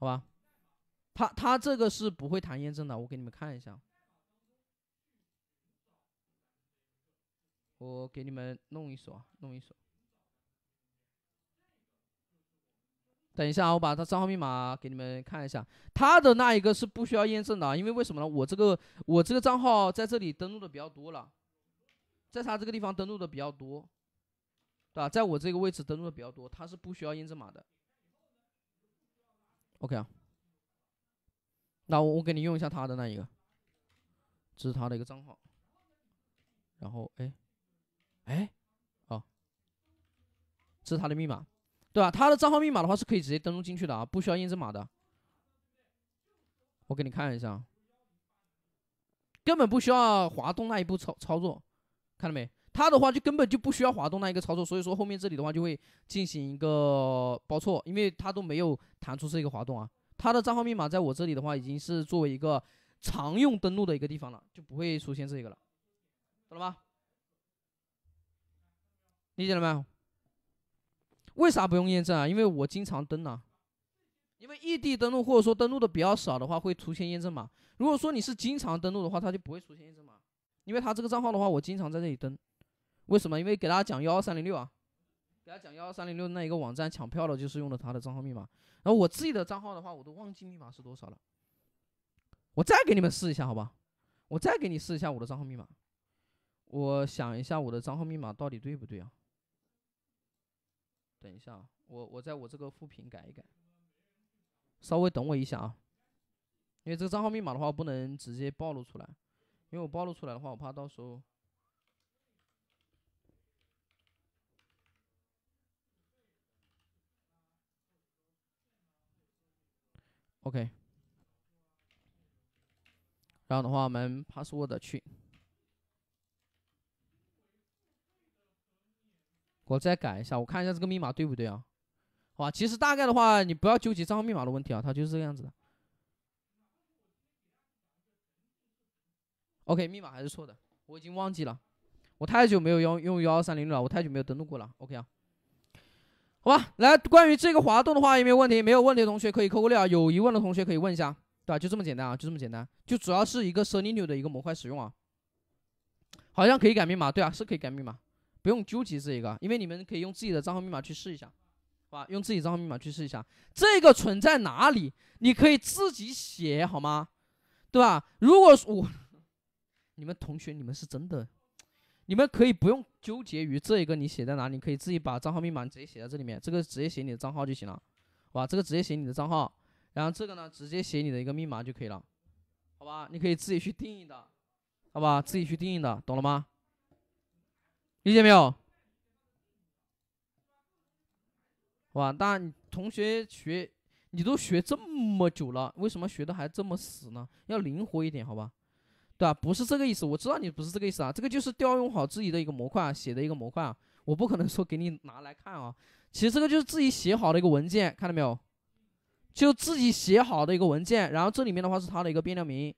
好吧？他他这个是不会弹验证的，我给你们看一下，我给你们弄一手啊，弄一手。等一下啊，我把他账号密码给你们看一下，他的那一个是不需要验证的，因为为什么呢？我这个我这个账号在这里登录的比较多了。在他这个地方登录的比较多，对吧？在我这个位置登录的比较多，他是不需要验证码的。OK 啊，那我我给你用一下他的那一个，这是他的一个账号。然后，哎，哎，哦，这是他的密码，对吧？他的账号密码的话是可以直接登录进去的啊，不需要验证码的。我给你看一下，根本不需要滑动那一步操操作。看到没？它的话就根本就不需要滑动那一个操作，所以说后面这里的话就会进行一个报错，因为它都没有弹出这个滑动啊。它的账号密码在我这里的话已经是作为一个常用登录的一个地方了，就不会出现这个了，懂了吗？理解了没有？为啥不用验证啊？因为我经常登啊。因为异地登录或者说登录的比较少的话会出现验证码，如果说你是经常登录的话，它就不会出现验证码。因为他这个账号的话，我经常在这里登，为什么？因为给大家讲幺二三零六啊，给大家讲幺二三零六那一个网站抢票了，就是用的他的账号密码。然后我自己的账号的话，我都忘记密码是多少了。我再给你们试一下，好吧？我再给你试一下我的账号密码。我想一下我的账号密码到底对不对啊？等一下，我我在我这个副屏改一改，稍微等我一下啊。因为这个账号密码的话，不能直接暴露出来。因为我暴露出来的话，我怕到时候。OK，然后的话，我们 password 去，我再改一下，我看一下这个密码对不对啊？好吧，其实大概的话，你不要纠结账号密码的问题啊，它就是这个样子的。OK，密码还是错的，我已经忘记了，我太久没有用用幺二三零六了，我太久没有登录过了。OK 啊，好吧，来，关于这个滑动的话有没有问题？没有问题，的同学可以扣个六啊。有疑问的同学可以问一下，对吧？就这么简单啊，就这么简单，就主要是一个 Selenium 的一个模块使用啊，好像可以改密码，对啊，是可以改密码，不用纠结这一个，因为你们可以用自己的账号密码去试一下，好吧？用自己账号密码去试一下，这个存在哪里？你可以自己写好吗？对吧？如果我。你们同学，你们是真的，你们可以不用纠结于这一个，你写在哪里，可以自己把账号密码直接写在这里面，这个直接写你的账号就行了，好吧？这个直接写你的账号，然后这个呢，直接写你的一个密码就可以了，好吧，你可以自己去定义的，好吧，自己去定义的，懂了吗？理解没有？哇，但同学学，你都学这么久了，为什么学的还这么死呢？要灵活一点，好吧？对吧？不是这个意思，我知道你不是这个意思啊。这个就是调用好自己的一个模块，啊、写的一个模块啊。我不可能说给你拿来看啊。其实这个就是自己写好的一个文件，看到没有？就自己写好的一个文件，然后这里面的话是它的一个变量名，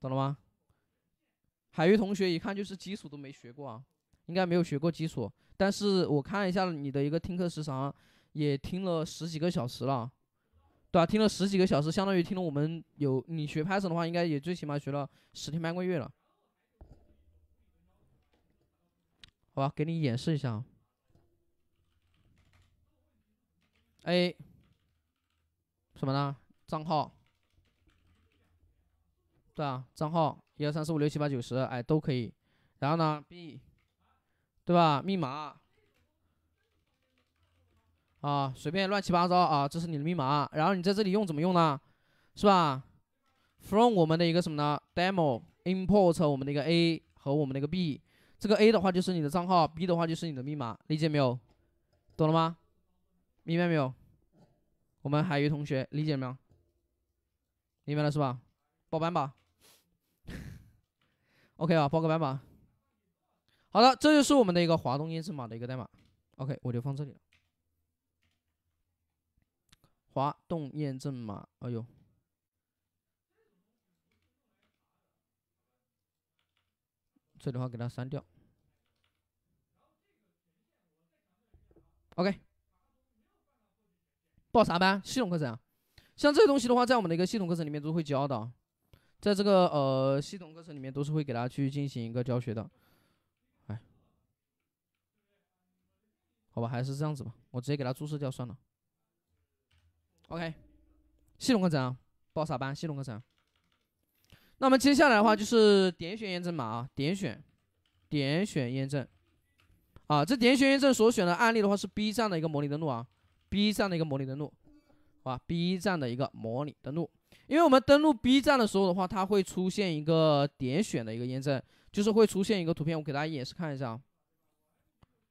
懂了吗？海鱼同学一看就是基础都没学过啊，应该没有学过基础。但是我看一下你的一个听课时长，也听了十几个小时了。对吧？听了十几个小时，相当于听了我们有你学 Python 的话，应该也最起码学了十天半个月了。好吧，给你演示一下。A 什么呢？账号。对啊，账号一二三四五六七八九十，哎，都可以。然后呢，B，对吧？密码。啊，随便乱七八糟啊！这是你的密码，然后你在这里用怎么用呢？是吧？from 我们的一个什么呢？demo import 我们的一个 a 和我们的一个 b。这个 a 的话就是你的账号，b 的话就是你的密码，理解没有？懂了吗？明白没有？我们海鱼同学理解没有？明白了是吧？报班吧。OK 啊，报个班吧。好了，这就是我们的一个华东验证码的一个代码。OK，我就放这里了。滑动验证码，哎呦，这里的话给它删掉。OK，报啥班？系统课程啊，像这些东西的话，在我们的一个系统课程里面都会教的，在这个呃系统课程里面都是会给大家去进行一个教学的。哎，好吧，还是这样子吧，我直接给它注册掉算了。OK，系统课程，啊，报啥班？系统课程。那我们接下来的话就是点选验证码啊，点选，点选验证，啊，这点选验证所选的案例的话是 B 站的一个模拟登录啊，B 站的一个模拟登录，好吧，B 站的一个模拟登录。因为我们登录 B 站的时候的话，它会出现一个点选的一个验证，就是会出现一个图片，我给大家演示看一下，啊，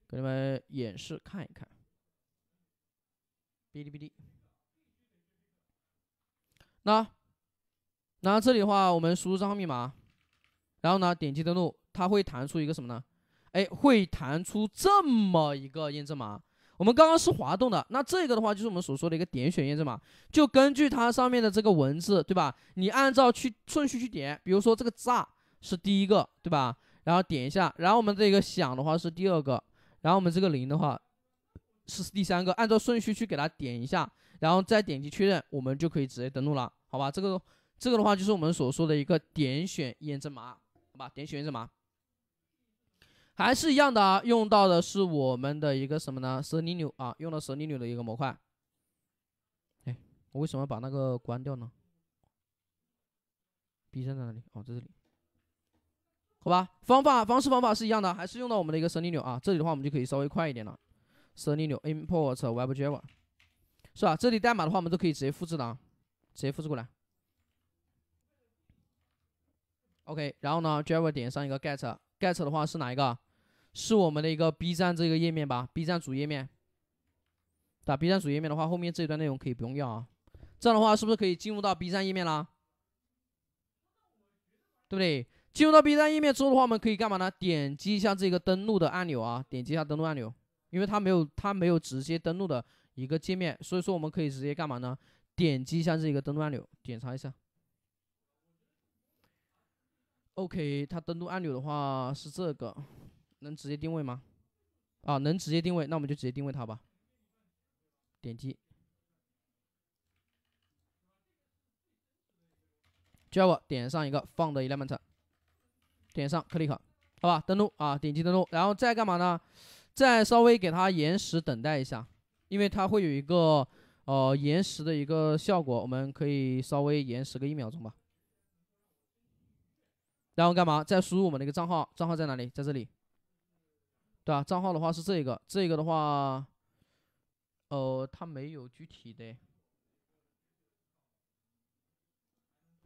给你们演示看一看，哔哩哔哩。那，那这里的话，我们输入账号密码，然后呢，点击登录，它会弹出一个什么呢？哎，会弹出这么一个验证码。我们刚刚是滑动的，那这个的话就是我们所说的一个点选验证码，就根据它上面的这个文字，对吧？你按照去顺序去点，比如说这个“炸”是第一个，对吧？然后点一下，然后我们这个“响的话是第二个，然后我们这个“零”的话。是第三个，按照顺序去给它点一下，然后再点击确认，我们就可以直接登录了，好吧？这个这个的话就是我们所说的一个点选验证码，好吧？点选验证码，还是一样的啊，用到的是我们的一个什么呢？蛇灵钮啊，用的蛇灵钮的一个模块。哎，我为什么把那个关掉呢？B 站在哪里？哦，在这里。好吧，方法方式方法是一样的，还是用到我们的一个蛇灵钮啊。这里的话我们就可以稍微快一点了。十六 import web java，是吧？这里代码的话，我们都可以直接复制的啊，直接复制过来。OK，然后呢，java 点上一个 get，get 的话是哪一个？是我们的一个 B 站这个页面吧？B 站主页面。打 B 站主页面的话，后面这一段内容可以不用要啊。这样的话，是不是可以进入到 B 站页面啦？对不对？进入到 B 站页面之后的话，我们可以干嘛呢？点击一下这个登录的按钮啊，点击一下登录按钮。因为它没有它没有直接登录的一个界面，所以说我们可以直接干嘛呢？点击一下这一个登录按钮，检查一下。OK，它登录按钮的话是这个，能直接定位吗？啊，能直接定位，那我们就直接定位它吧。点击，Java 点上一个 Found Element，点上 Click，好吧，登录啊，点击登录，然后再干嘛呢？再稍微给它延时等待一下，因为它会有一个呃延时的一个效果，我们可以稍微延时个一秒钟吧。然后干嘛？再输入我们的一个账号，账号在哪里？在这里，对吧？账号的话是这个，这个的话，呃，它没有具体的，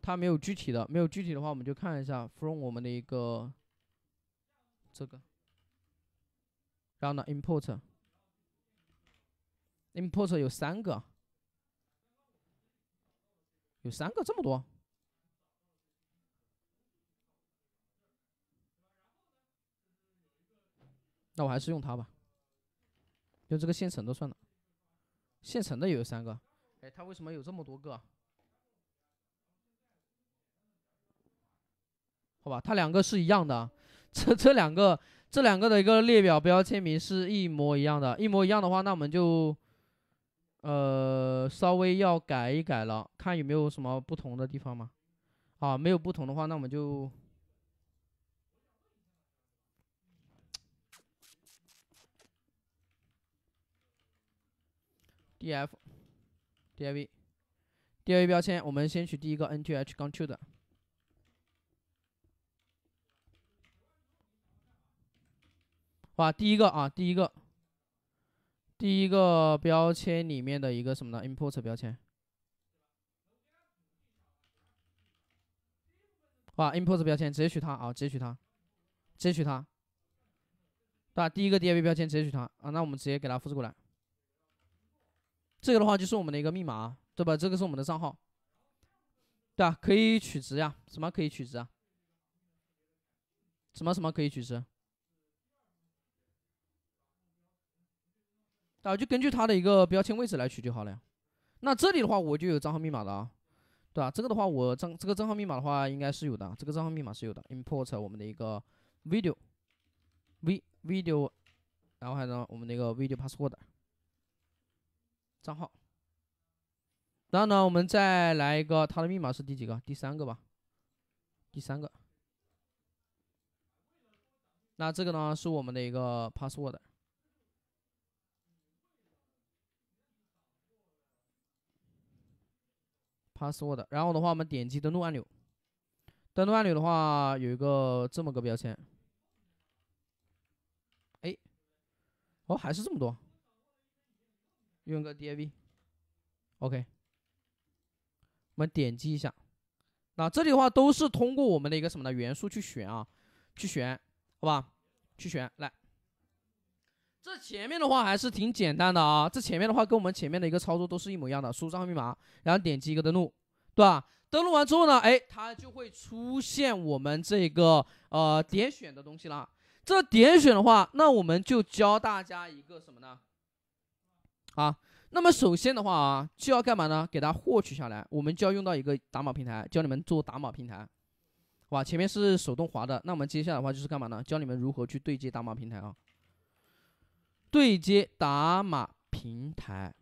它没有具体的，没有具体的话，我们就看一下 from 我们的一个这个。然后呢？import import 有三个，有三个这么多？那我还是用它吧，用这个现成的算了，现成的也有三个。哎，它为什么有这么多个？好吧，它两个是一样的，这这两个。这两个的一个列表标签名是一模一样的，一模一样的话，那我们就呃稍微要改一改了，看有没有什么不同的地方嘛？啊，没有不同的话，那我们就 D F D I V D I V 标签，我们先取第一个 N T H 杠 Q 的。把第一个啊，第一个，第一个标签里面的一个什么呢？import 标签。把 i m p o r t 标签，直接取它啊，直接取它，直接取它。对吧？第一个 div 标签，直接取它啊。那我们直接给它复制过来。这个的话就是我们的一个密码，对吧？这个是我们的账号，对吧？可以取值呀？什么可以取值啊？什么什么可以取值？啊，就根据它的一个标签位置来取就好了。呀。那这里的话，我就有账号密码的啊，对吧？这个的话，我账这个账号密码的话应该是有的，这个账号密码是有的。import 我们的一个 video，v video，然后还有呢，我们那个 video password 账号。然后呢，我们再来一个，它的密码是第几个？第三个吧，第三个。那这个呢，是我们的一个 password。password，然后的话，我们点击登录按钮。登录按钮的话，有一个这么个标签。哎，哦，还是这么多。用个 d v o k 我们点击一下。那这里的话，都是通过我们的一个什么呢？元素去选啊，去选，好吧，去选，来。这前面的话还是挺简单的啊，这前面的话跟我们前面的一个操作都是一模一样的，输账号密码，然后点击一个登录，对吧？登录完之后呢，哎，它就会出现我们这个呃点选的东西啦。这点选的话，那我们就教大家一个什么呢？啊，那么首先的话啊，就要干嘛呢？给它获取下来，我们就要用到一个打码平台，教你们做打码平台。哇，前面是手动滑的，那我们接下来的话就是干嘛呢？教你们如何去对接打码平台啊。对接打码平台，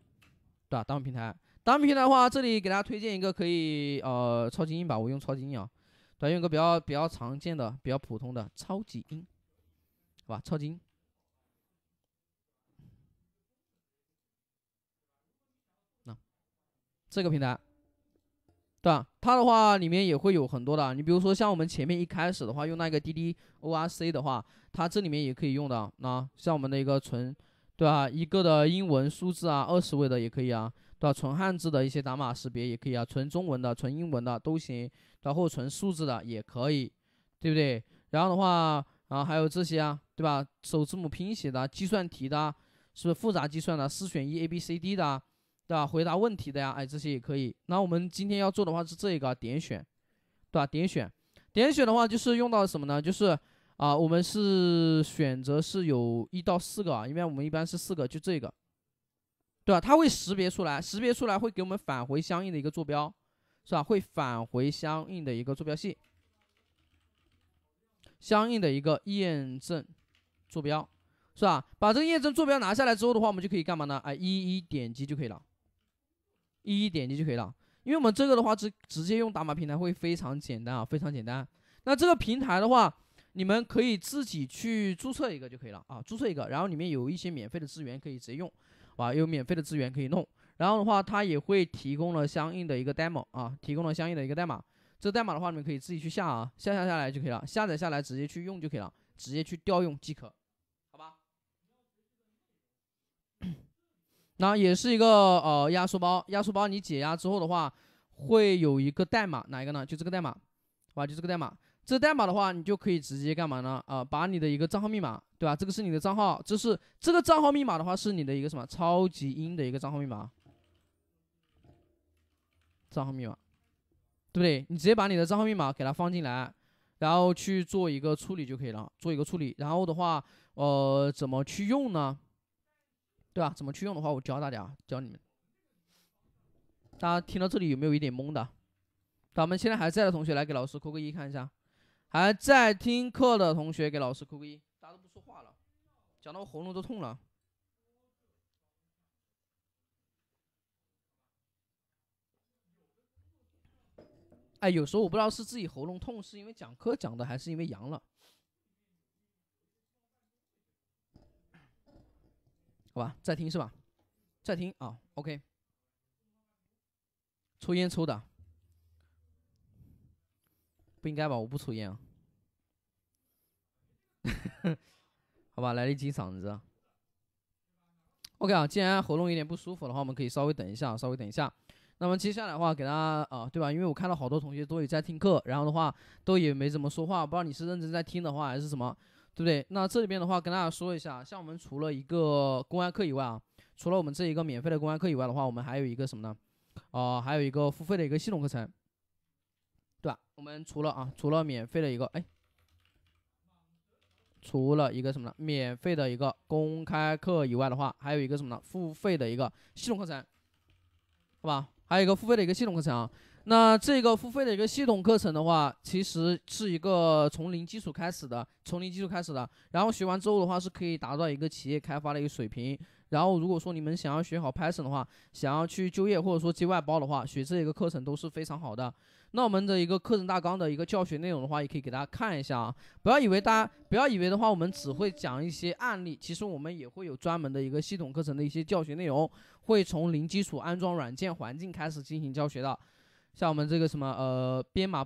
对吧？打码平台，打码平台的话，这里给大家推荐一个可以，呃，超级音吧，我用超级音啊，对，用一个比较比较常见的、比较普通的超级音，好吧，超级音。这个平台，对吧？它的话里面也会有很多的，你比如说像我们前面一开始的话，用那个滴滴 O R C 的话。它这里面也可以用的，那像我们的一个纯，对吧？一个的英文数字啊，二十位的也可以啊，对吧？纯汉字的一些打码识别也可以啊，纯中文的、纯英文的都行，然后纯数字的也可以，对不对？然后的话，啊还有这些啊，对吧？首字母拼写的、计算题的，是不是复杂计算的？四选一 A B C D 的，对吧？回答问题的呀，哎这些也可以。那我们今天要做的话是这一个点选，对吧？点选，点选的话就是用到什么呢？就是。啊，我们是选择是有一到四个啊，因为我们一般是四个，就这个，对吧？它会识别出来，识别出来会给我们返回相应的一个坐标，是吧？会返回相应的一个坐标系，相应的一个验证坐标，是吧？把这个验证坐标拿下来之后的话，我们就可以干嘛呢？哎，一一点击就可以了，一一点击就可以了，因为我们这个的话直直接用打码平台，会非常简单啊，非常简单。那这个平台的话。你们可以自己去注册一个就可以了啊，注册一个，然后里面有一些免费的资源可以直接用，啊，有免费的资源可以弄。然后的话，它也会提供了相应的一个 demo 啊，提供了相应的一个代码。这代码的话，你们可以自己去下啊，下下下来就可以了，下载下来直接去用就可以了，直接去调用即可，好吧？<coughs> 那也是一个呃压缩包，压缩包你解压之后的话，会有一个代码，哪一个呢？就这个代码，啊，就这个代码。这代码的话，你就可以直接干嘛呢？啊，把你的一个账号密码，对吧？这个是你的账号，这是这个账号密码的话，是你的一个什么超级硬的一个账号密码，账号密码，对不对？你直接把你的账号密码给它放进来，然后去做一个处理就可以了，做一个处理。然后的话，呃，怎么去用呢？对吧？怎么去用的话，我教大家，教你们。大家听到这里有没有一点懵的？咱们现在还在的同学来给老师扣个一，看一下。还在听课的同学给老师扣个一。大家都不说话了，讲到喉咙都痛了。哎，有时候我不知道是自己喉咙痛，是因为讲课讲的，还是因为阳了？好吧，在听是吧？在听啊，OK。抽烟抽的。不应该吧？我不抽烟。啊。<laughs> 好吧，来了一集嗓子。OK 啊，既然喉咙有点不舒服的话，我们可以稍微等一下，稍微等一下。那么接下来的话，给大家啊，对吧？因为我看到好多同学都有在听课，然后的话都也没怎么说话，不知道你是认真在听的话还是什么，对不对？那这里边的话跟大家说一下，像我们除了一个公安课以外啊，除了我们这一个免费的公安课以外的话，我们还有一个什么呢？啊，还有一个付费的一个系统课程。吧？我们除了啊，除了免费的一个，哎，除了一个什么呢？免费的一个公开课以外的话，还有一个什么呢？付费的一个系统课程，好吧？还有一个付费的一个系统课程啊。那这个付费的一个系统课程的话，其实是一个从零基础开始的，从零基础开始的。然后学完之后的话，是可以达到一个企业开发的一个水平。然后如果说你们想要学好 Python 的话，想要去就业或者说接外包的话，学这一个课程都是非常好的。那我们的一个课程大纲的一个教学内容的话，也可以给大家看一下啊。不要以为大家不要以为的话，我们只会讲一些案例，其实我们也会有专门的一个系统课程的一些教学内容，会从零基础安装软件环境开始进行教学的。像我们这个什么呃编码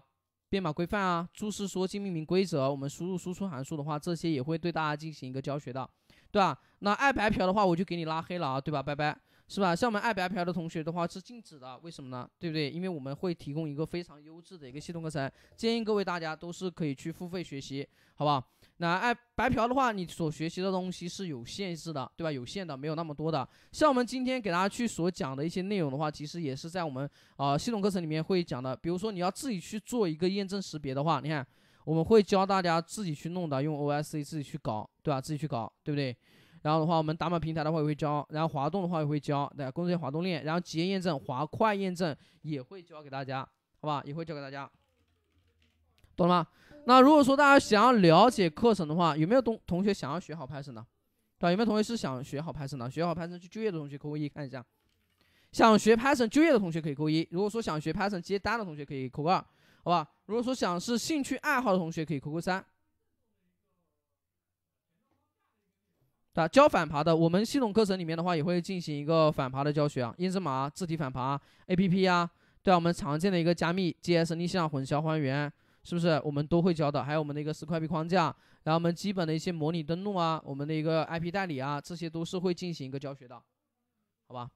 编码规范啊，注释说进命名规则，我们输入输出函数的话，这些也会对大家进行一个教学的，对吧？那爱白嫖的话，我就给你拉黑了啊，对吧？拜拜。是吧？像我们爱白嫖的同学的话是禁止的，为什么呢？对不对？因为我们会提供一个非常优质的一个系统课程，建议各位大家都是可以去付费学习，好吧？那爱白嫖的话，你所学习的东西是有限制的，对吧？有限的，没有那么多的。像我们今天给大家去所讲的一些内容的话，其实也是在我们啊系统课程里面会讲的。比如说你要自己去做一个验证识别的话，你看我们会教大家自己去弄的，用 OSC 自己去搞，对吧？自己去搞，对不对？然后的话，我们打码平台的话也会教，然后滑动的话也会教，对，工作链滑动链，然后企业验证、滑块验证也会教给大家，好吧，也会教给大家，懂了吗？那如果说大家想要了解课程的话，有没有同同学想要学好 Python 的，对吧？有没有同学是想学好 Python 的？学好 Python 去就业的同学扣个一看一下，想学 Python 就业的同学可以扣一，如果说想学 Python 接单的同学可以扣个二，好吧？如果说想是兴趣爱好的同学可以扣个三。对啊，教反爬的，我们系统课程里面的话也会进行一个反爬的教学啊，验证码、字体反爬、APP 啊，对啊，我们常见的一个加密、JS 逆向、混淆还原，是不是我们都会教的？还有我们的一个四块币框架，然后我们基本的一些模拟登录啊，我们的一个 IP 代理啊，这些都是会进行一个教学的，好吧？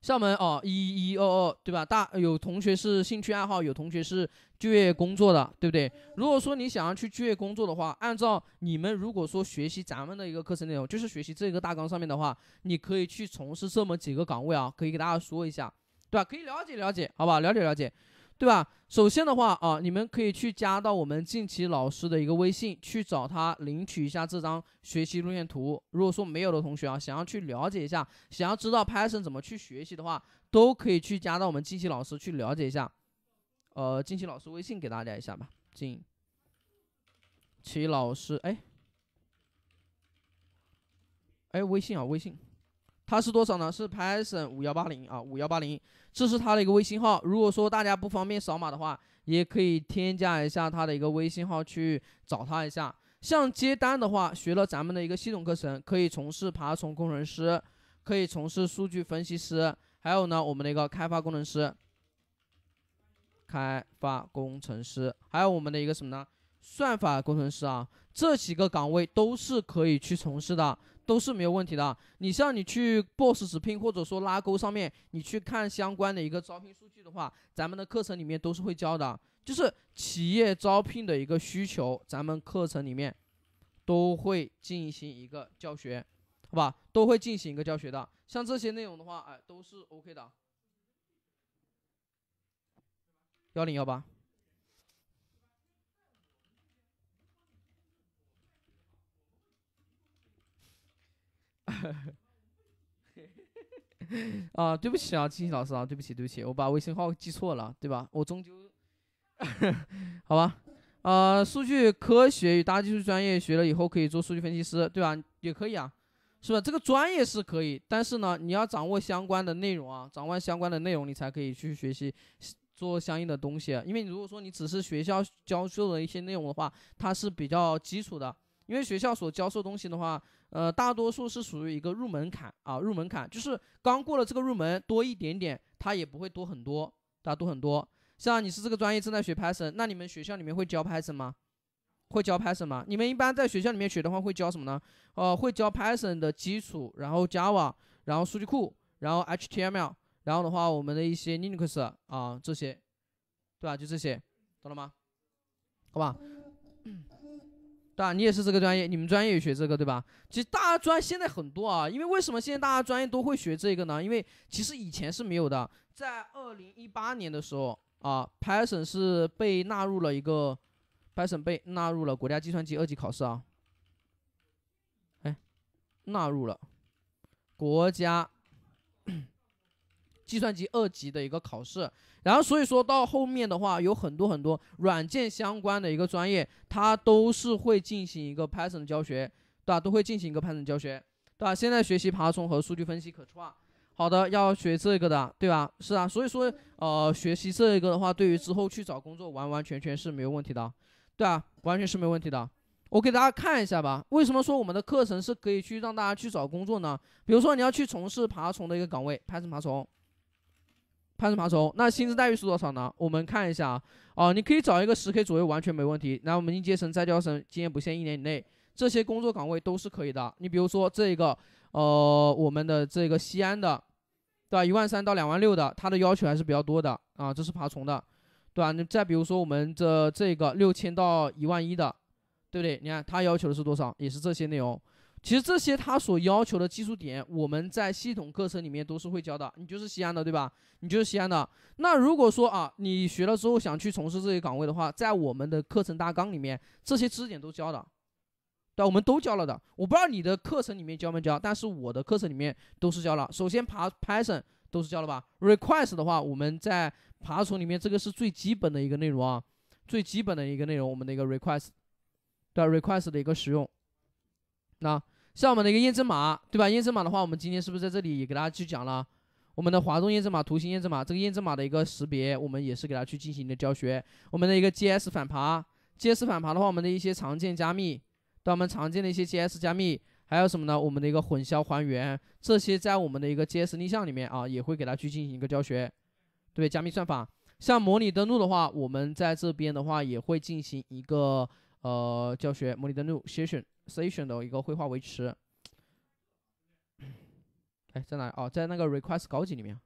厦门哦，一一二二，对吧？大有同学是兴趣爱好，有同学是就业工作的，对不对？如果说你想要去就业工作的话，按照你们如果说学习咱们的一个课程内容，就是学习这个大纲上面的话，你可以去从事这么几个岗位啊，可以给大家说一下，对吧？可以了解了解，好吧？了解了解。对吧？首先的话啊，你们可以去加到我们近期老师的一个微信，去找他领取一下这张学习路线图。如果说没有的同学啊，想要去了解一下，想要知道 Python 怎么去学习的话，都可以去加到我们近期老师去了解一下。呃，近期老师微信给大家一下吧。近期老师，哎，哎，微信啊，微信。它是多少呢？是 Python 五幺八零啊，五幺八零，这是它的一个微信号。如果说大家不方便扫码的话，也可以添加一下它的一个微信号去找它一下。像接单的话，学了咱们的一个系统课程，可以从事爬虫工程师，可以从事数据分析师，还有呢我们的一个开发工程师，开发工程师，还有我们的一个什么呢？算法工程师啊，这几个岗位都是可以去从事的。都是没有问题的你像你去 BOSS 直聘或者说拉钩上面，你去看相关的一个招聘数据的话，咱们的课程里面都是会教的，就是企业招聘的一个需求，咱们课程里面都会进行一个教学，好吧？都会进行一个教学的，像这些内容的话，哎，都是 OK 的。幺零幺八。<laughs> 啊，对不起啊，金星老师啊，对不起，对不起，我把微信号记错了，对吧？我终究 <laughs> 好吧。啊，数据科学与大数据专业学了以后可以做数据分析师，对吧？也可以啊，是吧？这个专业是可以，但是呢，你要掌握相关的内容啊，掌握相关的内容，你才可以去学习做相应的东西。因为你如果说你只是学校教授的一些内容的话，它是比较基础的。因为学校所教授东西的话，呃，大多数是属于一个入门槛啊，入门槛就是刚过了这个入门多一点点，它也不会多很多，大多很多。像你是这个专业正在学 Python，那你们学校里面会教 Python 吗？会教 Python 吗？你们一般在学校里面学的话会教什么呢？呃，会教 Python 的基础，然后 Java，然后数据库，然后 HTML，然后的话我们的一些 Linux 啊这些，对吧？就这些，懂了吗？好吧。对啊，你也是这个专业，你们专业也学这个，对吧？其实大家专现在很多啊，因为为什么现在大家专业都会学这个呢？因为其实以前是没有的，在二零一八年的时候啊，Python 是被纳入了一个 Python 被纳入了国家计算机二级考试啊，哎，纳入了国家 <coughs> 计算机二级的一个考试。然后，所以说到后面的话，有很多很多软件相关的一个专业，它都是会进行一个 Python 教学，对吧？都会进行一个 Python 教学，对吧？现在学习爬虫和数据分析可创，好的，要学这个的，对吧？是啊，所以说，呃，学习这个的话，对于之后去找工作，完完全全是没有问题的，对啊，完全是没问题的。我给大家看一下吧，为什么说我们的课程是可以去让大家去找工作呢？比如说你要去从事爬虫的一个岗位，Python 爬虫。攀枝爬虫，那薪资待遇是多少呢？我们看一下啊，哦，你可以找一个十 k 左右，完全没问题。然后我们应届生、在校生、经验不限，一年以内，这些工作岗位都是可以的。你比如说这个，呃，我们的这个西安的，对吧？一万三到两万六的，它的要求还是比较多的啊。这是爬虫的，对吧？你再比如说我们这这个六千到一万一的，对不对？你看他要求的是多少，也是这些内容。其实这些他所要求的技术点，我们在系统课程里面都是会教的。你就是西安的对吧？你就是西安的。那如果说啊，你学了之后想去从事这些岗位的话，在我们的课程大纲里面，这些知识点都教的，对我们都教了的。我不知道你的课程里面教没教，但是我的课程里面都是教了。首先爬 Python 都是教了吧？Request 的话，我们在爬虫里面这个是最基本的一个内容啊，最基本的一个内容，我们的一个 Request，对 Request 的一个使用。那像我们的一个验证码，对吧？验证码的话，我们今天是不是在这里也给大家去讲了我们的滑动验证码、图形验证码这个验证码的一个识别，我们也是给大家去进行一个教学。我们的一个 G S 反爬，G S 反爬的话，我们的一些常见加密，对我们常见的一些 G S 加密，还有什么呢？我们的一个混淆还原，这些在我们的一个 G S 立向里面啊，也会给大家去进行一个教学，对对？加密算法，像模拟登录的话，我们在这边的话也会进行一个呃教学，模拟登录 session。station 的一个绘画维持，<clears throat> 哎，在哪？哦，在那个 request 高级里面，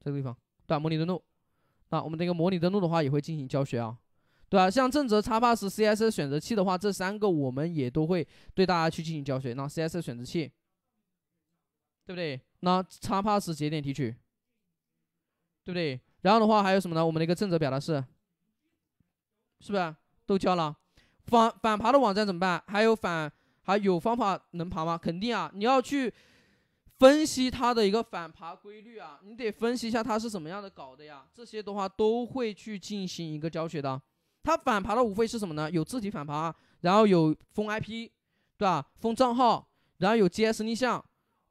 这个地方。对，模拟登录。那我们这个模拟登录的话，也会进行教学啊，对吧？像正则、叉 p a s s css 选择器的话，这三个我们也都会对大家去进行教学。那 css 选择器，对不对？那叉 p a s s 节点提取，对不对？然后的话还有什么呢？我们的一个正则表达式，是不是都教了？反反爬的网站怎么办？还有反。还有方法能爬吗？肯定啊，你要去分析它的一个反爬规律啊，你得分析一下它是什么样的搞的呀。这些的话都会去进行一个教学的。它反爬的无非是什么呢？有字体反爬，然后有封 IP，对吧？封账号，然后有 GS 逆向，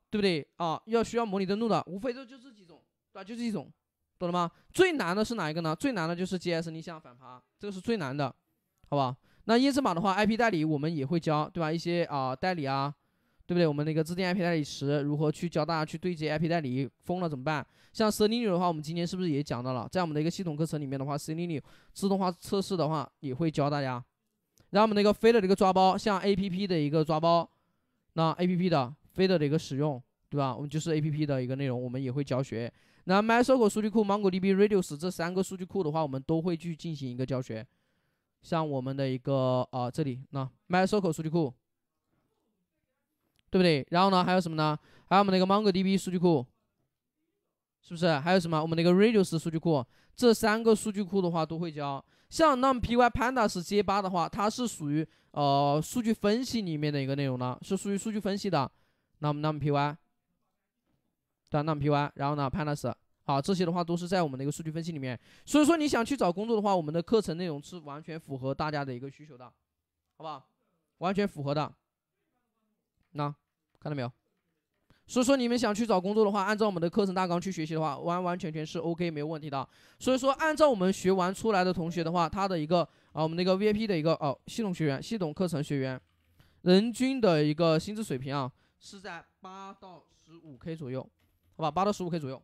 对不对啊？要需要模拟登录的，无非就就这几种，对吧？就这几种，懂了吗？最难的是哪一个呢？最难的就是 GS 逆向反爬，这个是最难的，好吧？那验证码的话，IP 代理我们也会教，对吧？一些啊代理啊，对不对？我们那个自定 IP 代理时，如何去教大家去对接 IP 代理？封了怎么办？像 s e l e n i 的话，我们今天是不是也讲到了？在我们的一个系统课程里面的话 s e l e n i 自动化测试的话，也会教大家。然后我们的一个 f i d l e 的一个抓包，像 APP 的一个抓包，那 APP 的 f i d l e 的一个使用，对吧？我们就是 APP 的一个内容，我们也会教学。那 MySQL 数据库、MongoDB、Redis 这三个数据库的话，我们都会去进行一个教学。像我们的一个呃，这里那 MySQL 数据库，对不对？然后呢，还有什么呢？还有我们的一个 MongoDB 数据库，是不是？还有什么？我们的一个 Redis 数据库，这三个数据库的话都会教。像 n u m Py Pandas J 八的话，它是属于呃数据分析里面的一个内容呢，是属于数据分析的。那么那么 Py，对，那么 Py，然后呢，Pandas。啊，这些的话都是在我们的一个数据分析里面，所以说你想去找工作的话，我们的课程内容是完全符合大家的一个需求的，好不好？完全符合的。那看到没有？所以说你们想去找工作的话，按照我们的课程大纲去学习的话，完完全全是 OK 没有问题的。所以说按照我们学完出来的同学的话，他的一个啊我们那个 VIP 的一个哦系统学员、系统课程学员，人均的一个薪资水平啊是在八到十五 K 左右，好吧？八到十五 K 左右。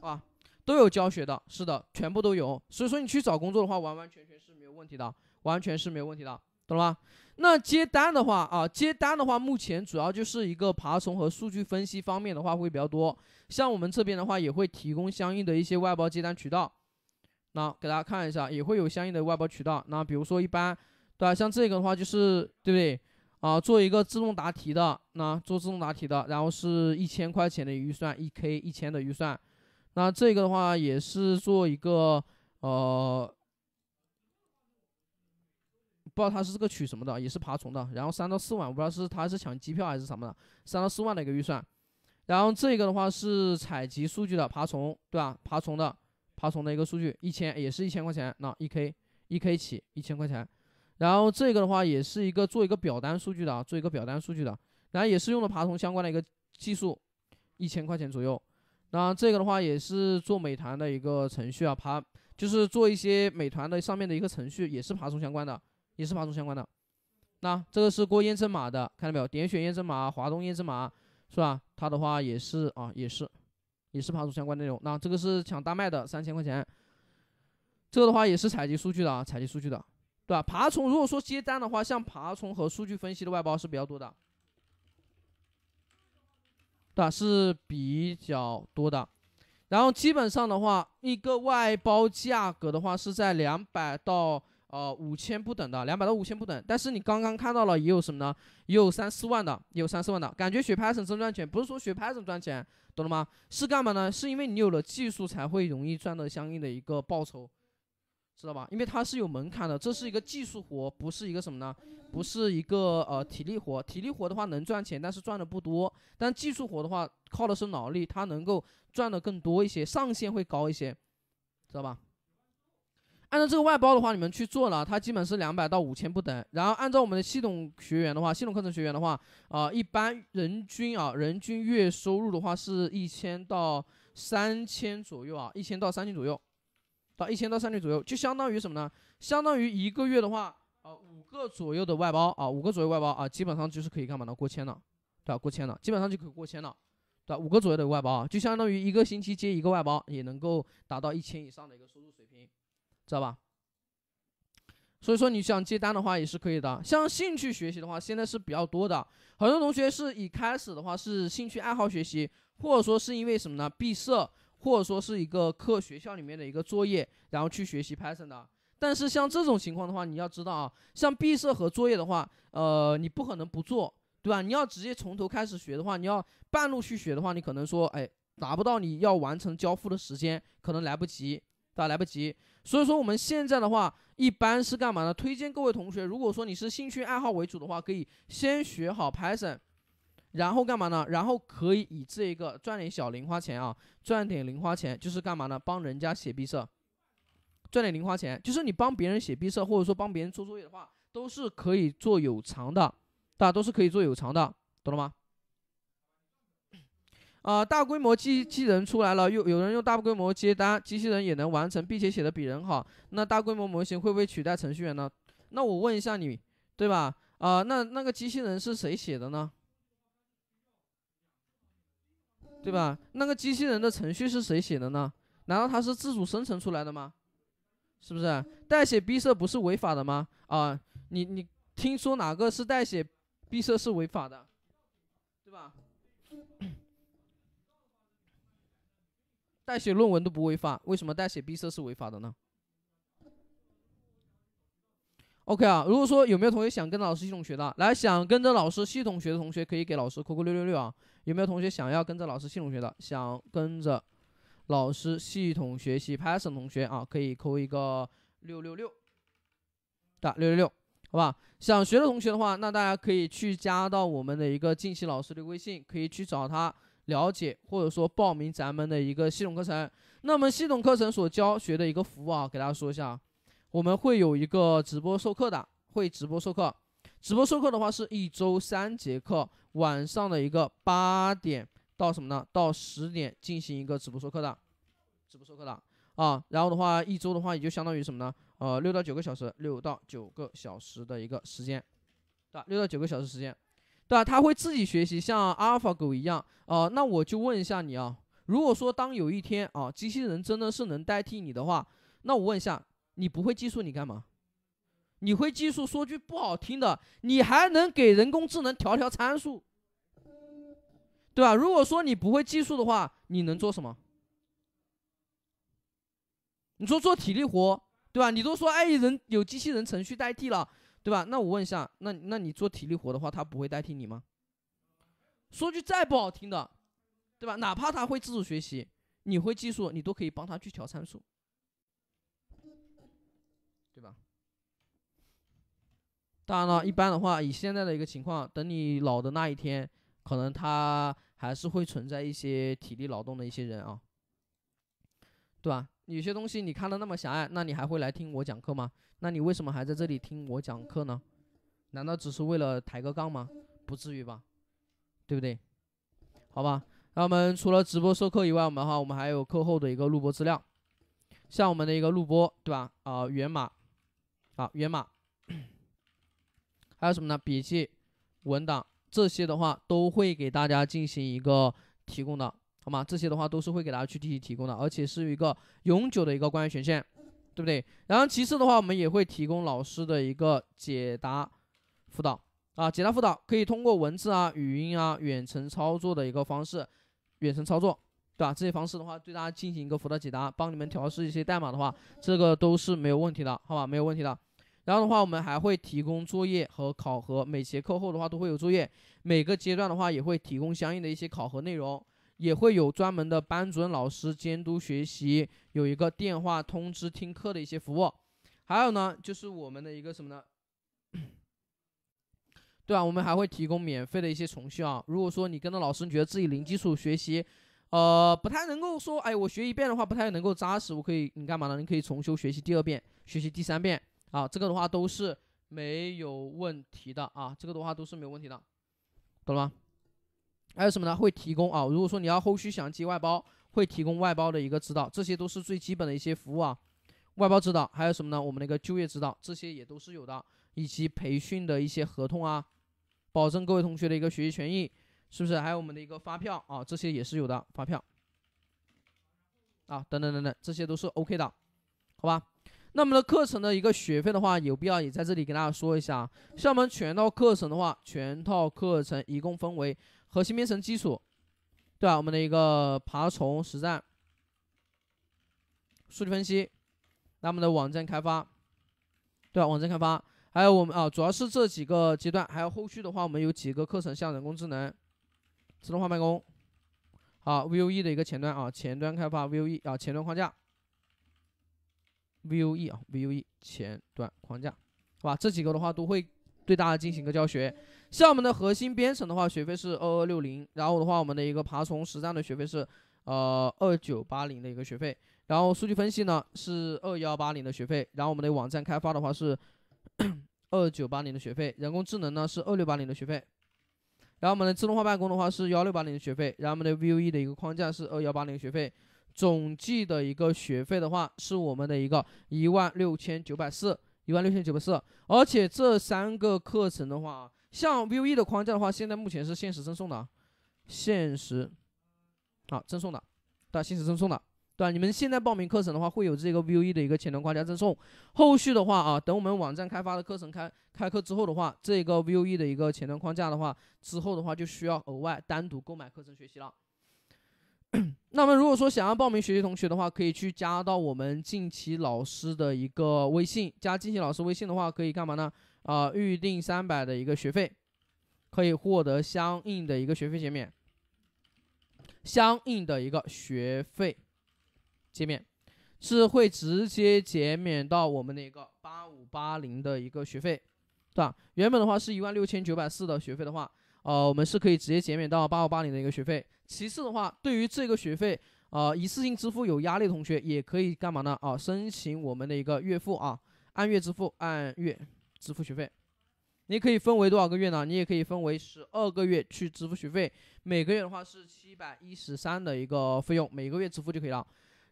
啊，都有教学的，是的，全部都有。所以说你去找工作的话，完完全全是没有问题的，完全是没有问题的，懂了吗？那接单的话啊，接单的话，目前主要就是一个爬虫和数据分析方面的话会比较多。像我们这边的话，也会提供相应的一些外包接单渠道。那给大家看一下，也会有相应的外包渠道。那比如说一般，对吧？像这个的话就是对不对？啊，做一个自动答题的，那做自动答题的，然后是一千块钱的预算，一 k 一千的预算。那这个的话也是做一个，呃，不知道他是这个取什么的，也是爬虫的。然后三到四万，不知道是他是抢机票还是什么的，三到四万的一个预算。然后这个的话是采集数据的爬虫，对吧？爬虫的爬虫的一个数据，一千也是一千块钱，那一 k 一 k 起一千块钱。然后这个的话也是一个做一个表单数据的啊，做一个表单数据的，然后也是用了爬虫相关的一个技术，一千块钱左右。那这个的话也是做美团的一个程序啊，爬就是做一些美团的上面的一个程序，也是爬虫相关的，也是爬虫相关的。那这个是过验证码的，看到没有？点选验证码，华东验证码是吧？它的话也是啊，也是，也是爬虫相关内容。那这个是抢大麦的，三千块钱。这个的话也是采集数据的啊，采集数据的，对吧？爬虫如果说接单的话，像爬虫和数据分析的外包是比较多的。的是比较多的，然后基本上的话，一个外包价格的话是在两百到呃五千不等的，两百到五千不等。但是你刚刚看到了，也有什么呢？也有三四万的，也有三四万的。感觉学 Python 真赚钱，不是说学 Python 赚钱，懂了吗？是干嘛呢？是因为你有了技术，才会容易赚到相应的一个报酬。知道吧？因为它是有门槛的，这是一个技术活，不是一个什么呢？不是一个呃体力活。体力活的话能赚钱，但是赚的不多。但技术活的话，靠的是脑力，它能够赚的更多一些，上限会高一些，知道吧？按照这个外包的话，你们去做了，它基本是两百到五千不等。然后按照我们的系统学员的话，系统课程学员的话，啊，一般人均啊，人均月收入的话是一千到三千左右啊，一千到三千左右。到一千到三千左右，就相当于什么呢？相当于一个月的话，啊五个左右的外包啊，五个左右外包啊，基本上就是可以干嘛呢？过千了，对吧？过千了，基本上就可以过千了，对吧？五个左右的外包，就相当于一个星期接一个外包，也能够达到一千以上的一个收入水平，知道吧？所以说你想接单的话也是可以的。像兴趣学习的话，现在是比较多的，很多同学是以开始的话是兴趣爱好学习，或者说是因为什么呢？闭塞。或者说是一个课学校里面的一个作业，然后去学习 Python 的。但是像这种情况的话，你要知道啊，像毕设和作业的话，呃，你不可能不做，对吧？你要直接从头开始学的话，你要半路去学的话，你可能说，哎，达不到你要完成交付的时间，可能来不及，对吧？来不及。所以说我们现在的话，一般是干嘛呢？推荐各位同学，如果说你是兴趣爱好为主的话，可以先学好 Python。然后干嘛呢？然后可以以这一个赚点小零花钱啊，赚点零花钱就是干嘛呢？帮人家写毕设，赚点零花钱就是你帮别人写毕设，或者说帮别人做作业的话，都是可以做有偿的，大家都是可以做有偿的，懂了吗？啊，大规模机器人出来了，又有人用大规模接单，机器人也能完成，并且写的比人好。那大规模模型会不会取代程序员呢？那我问一下你，对吧？啊，那那个机器人是谁写的呢？对吧？那个机器人的程序是谁写的呢？难道它是自主生成出来的吗？是不是代写闭塞不是违法的吗？啊，你你听说哪个是代写闭塞是违法的，对吧？代写论文都不违法，为什么代写闭塞是违法的呢？OK 啊，如果说有没有同学想跟老师系统学的，来想跟着老师系统学的同学可以给老师扣扣六六六啊。有没有同学想要跟着老师系统学的？想跟着老师系统学习 Python 同学啊，可以扣一个六六六打六六六，好吧？想学的同学的话，那大家可以去加到我们的一个近期老师的微信，可以去找他了解，或者说报名咱们的一个系统课程。那么系统课程所教学的一个服务啊，给大家说一下，我们会有一个直播授课的，会直播授课。直播授课的话是一周三节课。晚上的一个八点到什么呢？到十点进行一个直播授课的，直播授课的啊。然后的话，一周的话也就相当于什么呢？呃，六到九个小时，六到九个小时的一个时间，对吧？六到九个小时时间，对吧？他会自己学习，像 a l p h a 一样啊。那我就问一下你啊，如果说当有一天啊，机器人真的是能代替你的话，那我问一下，你不会计数你干嘛？你会计数，说句不好听的，你还能给人工智能调调参数。对吧？如果说你不会技术的话，你能做什么？你说做体力活，对吧？你都说，哎，人有机器人程序代替了，对吧？那我问一下，那那你做体力活的话，他不会代替你吗？说句再不好听的，对吧？哪怕他会自主学习，你会技术，你都可以帮他去调参数，对吧？当然了，一般的话，以现在的一个情况，等你老的那一天，可能他。还是会存在一些体力劳动的一些人啊，对吧？有些东西你看的那么狭隘，那你还会来听我讲课吗？那你为什么还在这里听我讲课呢？难道只是为了抬个杠吗？不至于吧，对不对？好吧，那我们除了直播授课以外，我们哈我们还有课后的一个录播资料，像我们的一个录播，对吧？啊，源码，啊，源码，<coughs> 还有什么呢？笔记、文档。这些的话都会给大家进行一个提供的，好吗？这些的话都是会给大家去进行提供的，而且是一个永久的一个关于权限，对不对？然后其次的话，我们也会提供老师的一个解答辅导啊，解答辅导可以通过文字啊、语音啊、远程操作的一个方式，远程操作，对吧？这些方式的话，对大家进行一个辅导解答，帮你们调试一些代码的话，这个都是没有问题的，好吧？没有问题的。然后的话，我们还会提供作业和考核。每节课后的话都会有作业，每个阶段的话也会提供相应的一些考核内容，也会有专门的班主任老师监督学习，有一个电话通知听课的一些服务。还有呢，就是我们的一个什么呢？对啊，我们还会提供免费的一些重修啊。如果说你跟着老师你觉得自己零基础学习，呃，不太能够说，哎，我学一遍的话不太能够扎实，我可以你干嘛呢？你可以重修学习第二遍，学习第三遍。啊，这个的话都是没有问题的啊，这个的话都是没有问题的，懂了吗？还有什么呢？会提供啊，如果说你要后续想接外包，会提供外包的一个指导，这些都是最基本的一些服务啊。外包指导，还有什么呢？我们的一个就业指导，这些也都是有的，以及培训的一些合同啊，保证各位同学的一个学习权益，是不是？还有我们的一个发票啊，这些也是有的，发票啊，等等等等，这些都是 OK 的，好吧？那么的课程的一个学费的话，有必要也在这里跟大家说一下。像我们全套课程的话，全套课程一共分为核心编程基础，对吧？我们的一个爬虫实战、数据分析，那我们的网站开发，对吧？网站开发，还有我们啊，主要是这几个阶段，还有后续的话，我们有几个课程，像人工智能、自动化办公，好，Vue 的一个前端啊，前端开发 Vue 啊，前端框架。Vue 啊，Vue 前端框架，好吧，这几个的话都会对大家进行一个教学。像我们的核心编程的话，学费是二二六零，然后的话，我们的一个爬虫实战的学费是呃二九八零的一个学费，然后数据分析呢是二幺八零的学费，然后我们的网站开发的话是 <coughs> 二九八零的学费，人工智能呢是二六八零的学费，然后我们的自动化办公的话是幺六八零的学费，然后我们的 Vue 的一个框架是二幺八零学费。总计的一个学费的话，是我们的一个一万六千九百四，一万六千九百四。而且这三个课程的话，像 Vue 的框架的话，现在目前是限时赠送的，限时，好，赠送的，对，限时赠送的，对。你们现在报名课程的话，会有这个 Vue 的一个前端框架赠送。后续的话啊，等我们网站开发的课程开开课之后的话，这个 Vue 的一个前端框架的话，之后的话就需要额外单独购买课程学习了。那么，如果说想要报名学习同学的话，可以去加到我们近期老师的一个微信。加近期老师微信的话，可以干嘛呢？啊，预定三百的一个学费，可以获得相应的一个学费减免。相应的一个学费减免是会直接减免到我们的一个八五八零的一个学费，对吧？原本的话是一万六千九百四的学费的话。呃，我们是可以直接减免到八五八零的一个学费。其次的话，对于这个学费，呃，一次性支付有压力同学也可以干嘛呢？啊，申请我们的一个月付啊，按月支付，按月支付学费。你可以分为多少个月呢？你也可以分为十二个月去支付学费，每个月的话是七百一十三的一个费用，每个月支付就可以了。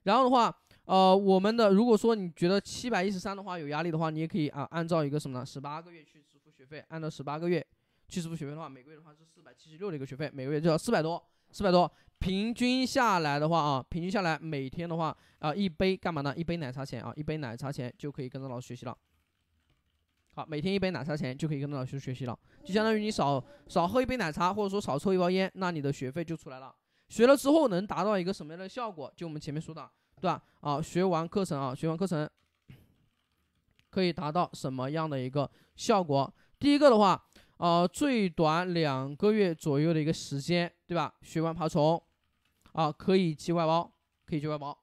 然后的话，呃，我们的如果说你觉得七百一十三的话有压力的话，你也可以啊，按照一个什么呢？十八个月去支付学费，按照十八个月。七十副学费的话，每个月的话是四百七十六的一个学费，每个月就要四百多，四百多，平均下来的话啊，平均下来每天的话啊，一杯干嘛呢？一杯奶茶钱啊，一杯奶茶钱就可以跟着老师学习了。好，每天一杯奶茶钱就可以跟着老师学习了，就相当于你少少喝一杯奶茶，或者说少抽一包烟，那你的学费就出来了。学了之后能达到一个什么样的效果？就我们前面说的，对吧？啊，学完课程啊，学完课程可以达到什么样的一个效果？第一个的话。呃，最短两个月左右的一个时间，对吧？学完爬虫，啊，可以接外包，可以接外包，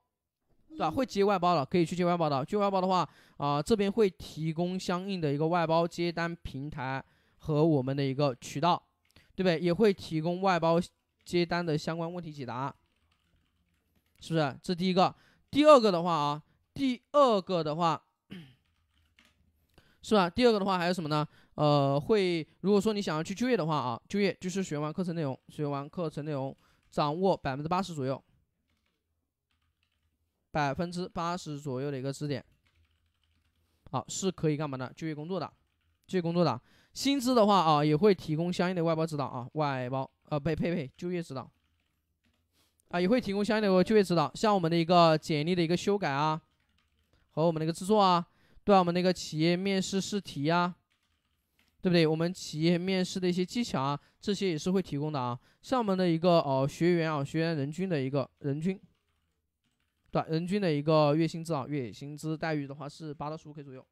对吧？会接外包了，可以去接外包的。接外包的话，啊，这边会提供相应的一个外包接单平台和我们的一个渠道，对不对？也会提供外包接单的相关问题解答，是不是？这第一个。第二个的话啊，第二个的话，<coughs> 是吧？第二个的话还有什么呢？呃，会。如果说你想要去就业的话啊，就业就是学完课程内容，学完课程内容，掌握百分之八十左右，百分之八十左右的一个知识点，好是可以干嘛的？就业工作的，就业工作的薪资的话啊，也会提供相应的外包指导啊，外包呃，呸呸呸，就业指导啊，也会提供相应的就业指导，像我们的一个简历的一个修改啊，和我们的一个制作啊，对我们那个企业面试试题啊。对不对？我们企业面试的一些技巧啊，这些也是会提供的啊。像我们的一个呃学员啊，学员人均的一个人均，对吧？人均的一个月薪资啊，月薪资待遇的话是八到十五 K 左右，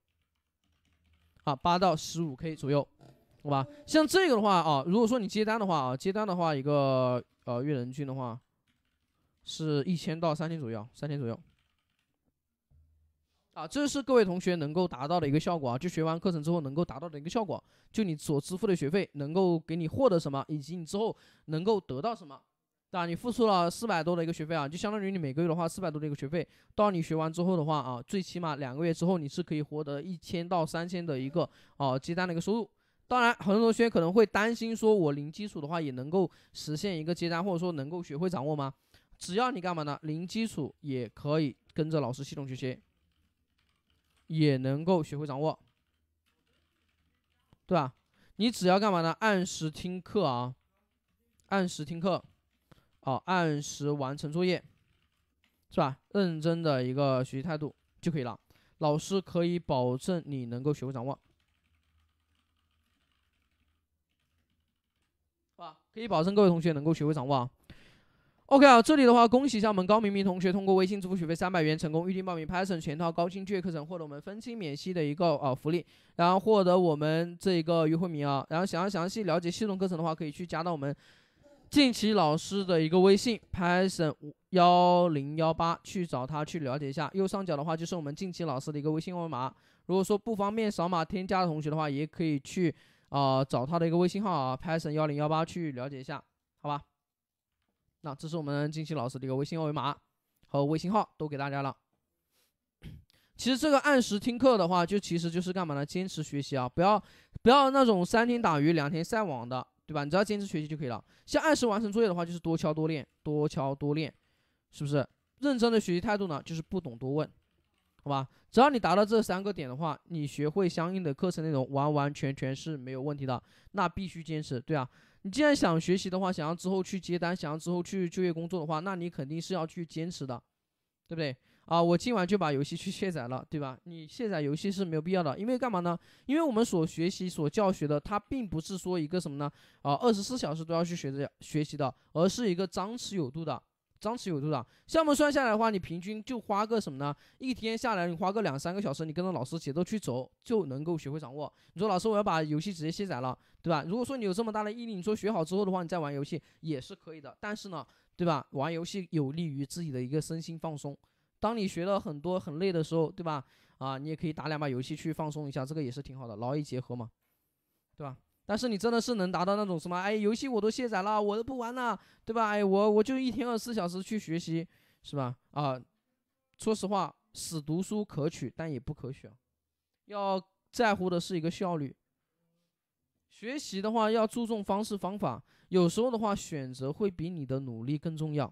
啊，八到十五 K 左右，好吧？像这个的话啊，如果说你接单的话啊，接单的话一个呃月人均的话，是一千到三千左右，三千左右。啊，这是各位同学能够达到的一个效果啊，就学完课程之后能够达到的一个效果，就你所支付的学费能够给你获得什么，以及你之后能够得到什么，对吧？你付出了四百多的一个学费啊，就相当于你每个月的话四百多的一个学费，到你学完之后的话啊，最起码两个月之后你是可以获得一千到三千的一个哦接单的一个收入。当然，很多同学可能会担心说，我零基础的话也能够实现一个接单，或者说能够学会掌握吗？只要你干嘛呢？零基础也可以跟着老师系统学习。也能够学会掌握，对吧？你只要干嘛呢？按时听课啊，按时听课，啊，按时完成作业，是吧？认真的一个学习态度就可以了。老师可以保证你能够学会掌握，是可以保证各位同学能够学会掌握啊。OK 啊，这里的话，恭喜一下我们高明明同学通过微信支付学费三百元成功预定报名 Python 全套高清就业课程，获得我们分期免息的一个啊福利，然后获得我们这一个优惠名额。然后想要详细了解系统课程的话，可以去加到我们近期老师的一个微信 Python 幺零幺八，去找他去了解一下。右上角的话就是我们近期老师的一个微信二维码。如果说不方便扫码添加的同学的话，也可以去啊找他的一个微信号啊 Python 幺零幺八去了解一下，好吧？那这是我们金星老师的一个微信二维码和微信号都给大家了。其实这个按时听课的话，就其实就是干嘛呢？坚持学习啊，不要不要那种三天打鱼两天晒网的，对吧？你只要坚持学习就可以了。像按时完成作业的话，就是多敲多练，多敲多练，是不是？认真的学习态度呢，就是不懂多问。好吧，只要你达到这三个点的话，你学会相应的课程内容，完完全全是没有问题的。那必须坚持，对啊。你既然想学习的话，想要之后去接单，想要之后去就业工作的话，那你肯定是要去坚持的，对不对？啊，我今晚就把游戏去卸载了，对吧？你卸载游戏是没有必要的，因为干嘛呢？因为我们所学习、所教学的，它并不是说一个什么呢？啊，二十四小时都要去学着学习的，而是一个张弛有度的。张弛有度，的。项目算下来的话，你平均就花个什么呢？一天下来，你花个两三个小时，你跟着老师节奏去走，就能够学会掌握。你说老师，我要把游戏直接卸载了，对吧？如果说你有这么大的毅力，你说学好之后的话，你再玩游戏也是可以的。但是呢，对吧？玩游戏有利于自己的一个身心放松。当你学了很多很累的时候，对吧？啊，你也可以打两把游戏去放松一下，这个也是挺好的，劳逸结合嘛，对吧？但是你真的是能达到那种什么？哎，游戏我都卸载了，我都不玩了，对吧？哎，我我就一天二十四小时去学习，是吧？啊，说实话，死读书可取，但也不可取啊。要在乎的是一个效率。学习的话要注重方式方法，有时候的话选择会比你的努力更重要。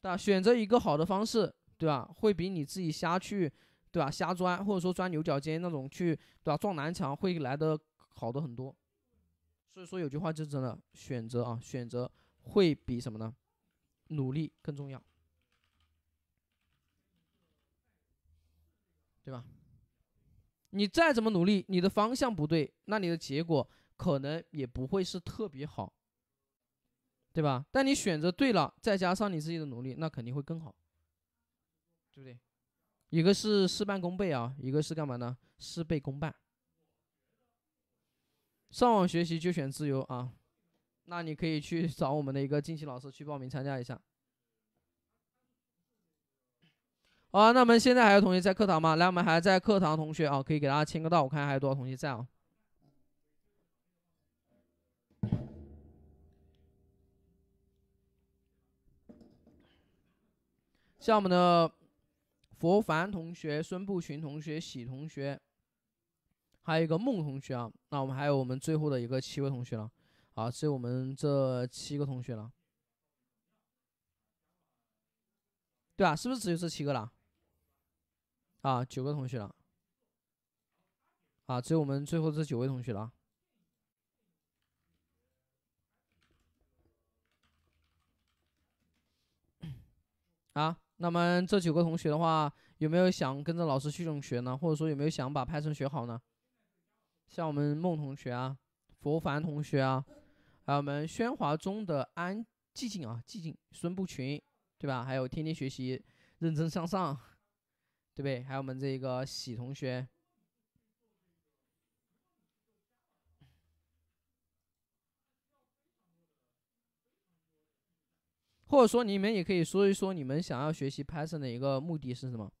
对吧？选择一个好的方式，对吧？会比你自己瞎去，对吧？瞎钻或者说钻牛角尖那种去，对吧？撞南墙会来的。好的很多，所以说有句话是真的，选择啊，选择会比什么呢？努力更重要，对吧？你再怎么努力，你的方向不对，那你的结果可能也不会是特别好，对吧？但你选择对了，再加上你自己的努力，那肯定会更好，对不对？一个是事半功倍啊，一个是干嘛呢？事倍功半。上网学习就选自由啊，那你可以去找我们的一个近期老师去报名参加一下。好，那我们现在还有同学在课堂吗？来，我们还在课堂同学啊，可以给大家签个到，我看还有多少同学在啊。像我们的佛凡同学、孙步群同学、喜同学。还有一个孟同学啊，那我们还有我们最后的一个七位同学了，啊，只有我们这七个同学了，对啊，是不是只有这七个了？啊，九个同学了，啊，只有我们最后这九位同学了。啊，那么这九个同学的话，有没有想跟着老师去学呢？或者说有没有想把 Python 学好呢？像我们孟同学啊，佛凡同学啊，还有我们喧哗中的安寂静啊，寂静孙不群，对吧？还有天天学习认真向上，对不对？还有我们这个喜同学，或者说你们也可以说一说你们想要学习 Python 的一个目的是什么？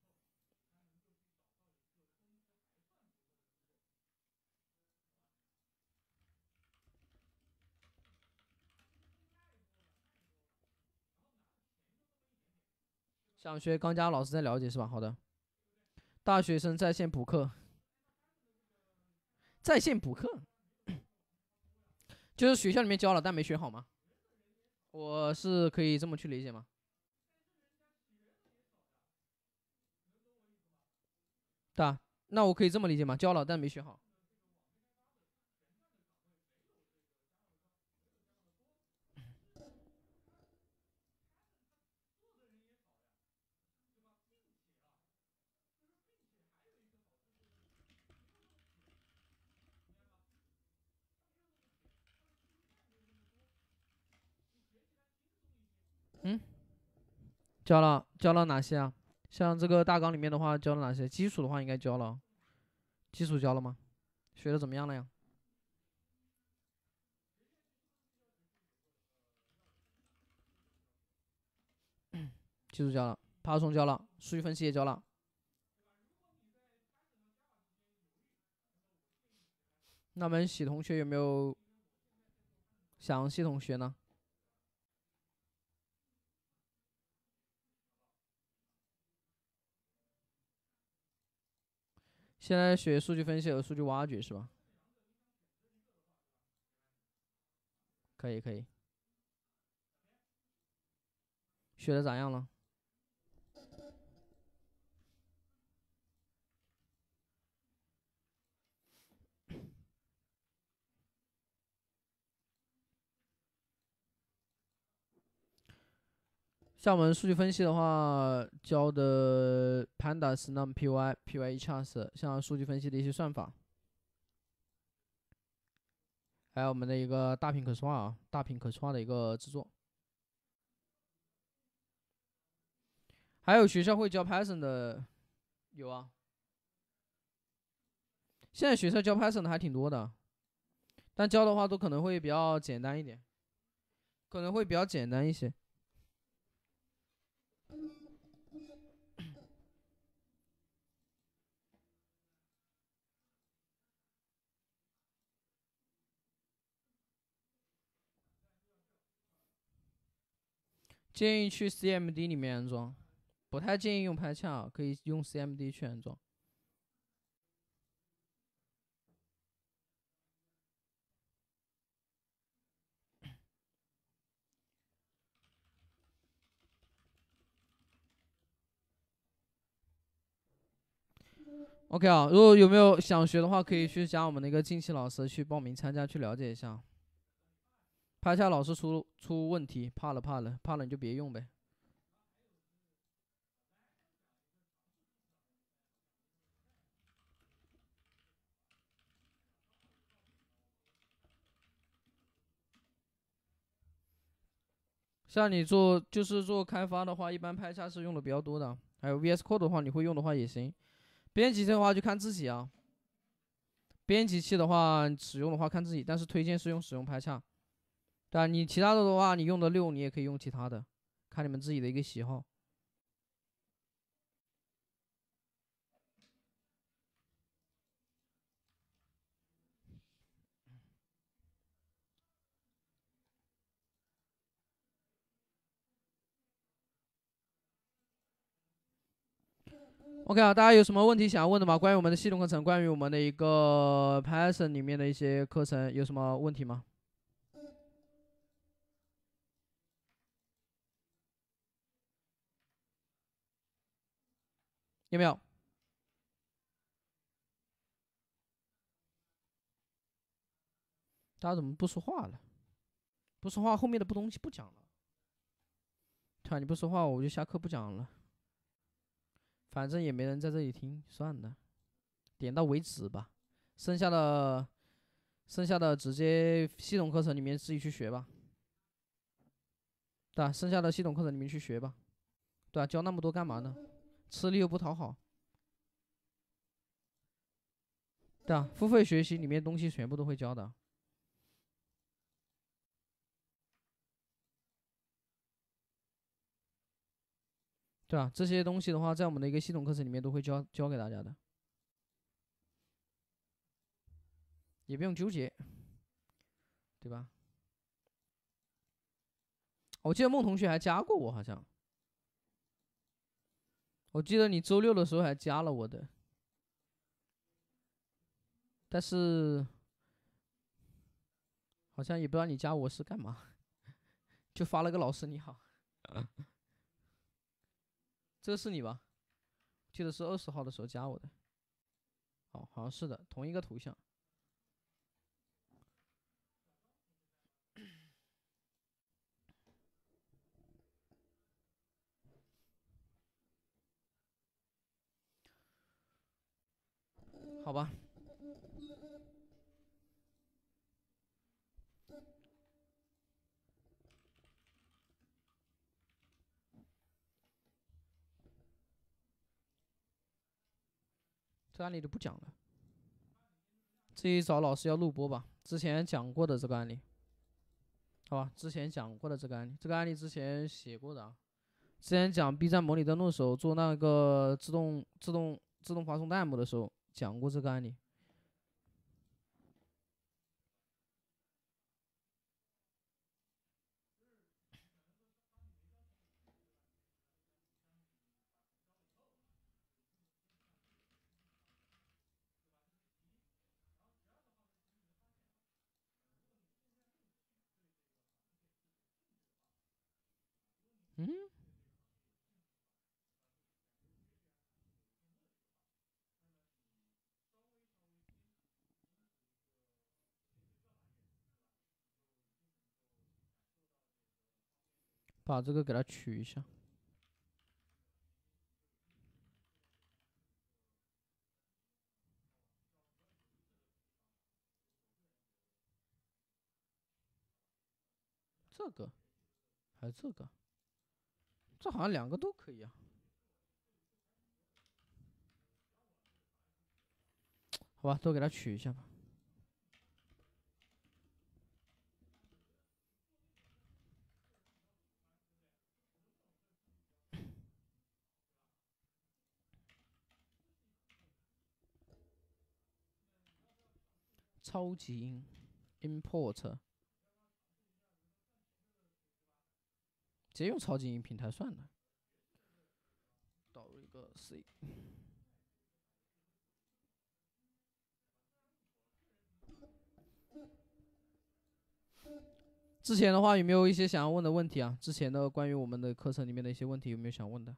想学，刚加老师再了解是吧？好的，大学生在线补课，在线补课，就是学校里面教了，但没学好吗？我是可以这么去理解吗？对，那我可以这么理解吗？教了，但没学好。交了，交了哪些啊？像这个大纲里面的话，交了哪些？基础的话应该交了，基础交了吗？学的怎么样了呀？<coughs> 基础交了，爬虫交了，数据分析也交了。那我们喜同学有没有详细同学呢？现在学数据分析和数据挖掘是吧？可以，可以，学的咋样了？像我们数据分析的话，教的 pandas、numpy、pyecharts，像数据分析的一些算法，还有我们的一个大屏可视化啊，大屏可视化的一个制作，还有学校会教 Python 的，有啊，现在学校教 Python 的还挺多的，但教的话都可能会比较简单一点，可能会比较简单一些。建议去 CMD 里面安装，不太建议用拍枪，可以用 CMD 去安装。OK 啊，如果有没有想学的话，可以去加我们的一个近期老师去报名参加，去了解一下。拍下老是出出问题，怕了怕了怕了，你就别用呗。像你做就是做开发的话，一般拍下是用的比较多的。还有 VS Code 的话，你会用的话也行。编辑器的话就看自己啊。编辑器的话使用的话看自己，但是推荐是用使用拍下。对吧？你其他的的话，你用的六，你也可以用其他的，看你们自己的一个喜好。OK 啊，大家有什么问题想要问的吗？关于我们的系统课程，关于我们的一个 Python 里面的一些课程，有什么问题吗？有没有？大家怎么不说话了？不说话，后面的不东西不讲了。对啊，你不说话，我就下课不讲了。反正也没人在这里听，算了，点到为止吧。剩下的，剩下的直接系统课程里面自己去学吧。对啊，剩下的系统课程你们去学吧。对啊，教那么多干嘛呢？吃力又不讨好，对啊，付费学习里面东西全部都会教的，对吧？这些东西的话，在我们的一个系统课程里面都会教教给大家的，也不用纠结，对吧？我记得孟同学还加过我，好像。我记得你周六的时候还加了我的，但是好像也不知道你加我是干嘛，<laughs> 就发了个“老师你好”，这个是你吧？记得是二十号的时候加我的，哦，好像是的，同一个头像。好吧，这案例就不讲了。自己找老师要录播吧。之前讲过的这个案例，好吧，之前讲过的这个案例，这个案例之前写过的啊。之前讲 B 站模拟登录时候，做那个自动自动自动发送弹幕的时候。讲过这个案例。把这个给他取一下，这个，还有这个，这好像两个都可以啊。好吧，都给他取一下吧。超级音，import，直接用超级音平台算了。导入一个 C。之前的话，有没有一些想要问的问题啊？之前的关于我们的课程里面的一些问题，有没有想问的？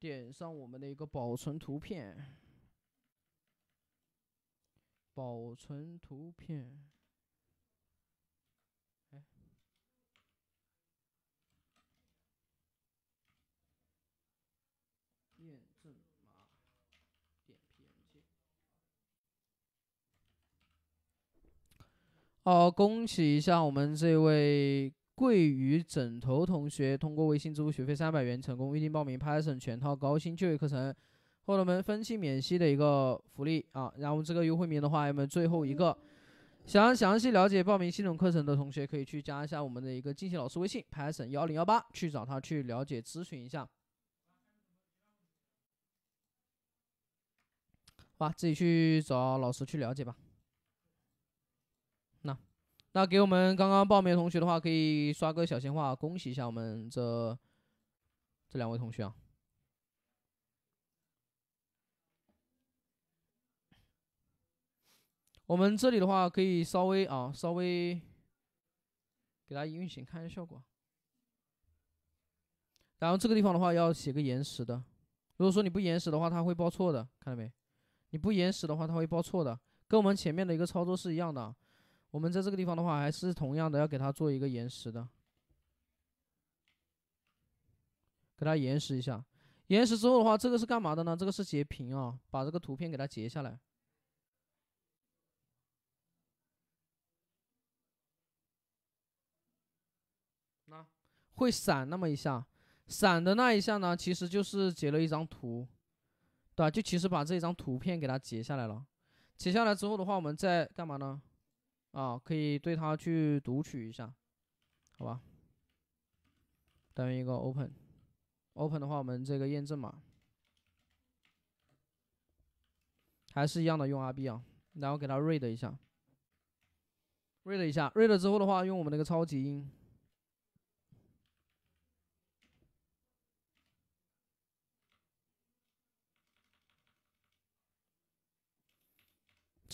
点上我们的一个保存图片，保存图片。验证码，点 P 好，恭喜一下我们这位。桂鱼枕头同学通过微信支付学费三百元，成功预定报名 Python 全套高薪就业课程，获得我们分期免息的一个福利啊。然后我们这个优惠名额的话，我们最后一个，想要详细了解报名系统课程的同学，可以去加一下我们的一个静心老师微信 Python 幺零幺八，去找他去了解咨询一下。好吧，自己去找老师去了解吧。那给我们刚刚报名的同学的话，可以刷个小鲜花，恭喜一下我们这这两位同学啊。我们这里的话，可以稍微啊，稍微给大家运行看一下效果。然后这个地方的话，要写个延时的。如果说你不延时的话，它会报错的，看到没？你不延时的话，它会报错的，跟我们前面的一个操作是一样的。我们在这个地方的话，还是同样的，要给它做一个延时的，给它延时一下。延时之后的话，这个是干嘛的呢？这个是截屏啊，把这个图片给它截下来。那会闪那么一下，闪的那一下呢，其实就是截了一张图，对吧？就其实把这张图片给它截下来了。截下来之后的话，我们再干嘛呢？啊，可以对它去读取一下，好吧？等于一个 open，open 的话，我们这个验证码还是一样的，用 R B 啊，然后给它 read 一下，read 一下，read 之后的话，用我们那个超级音。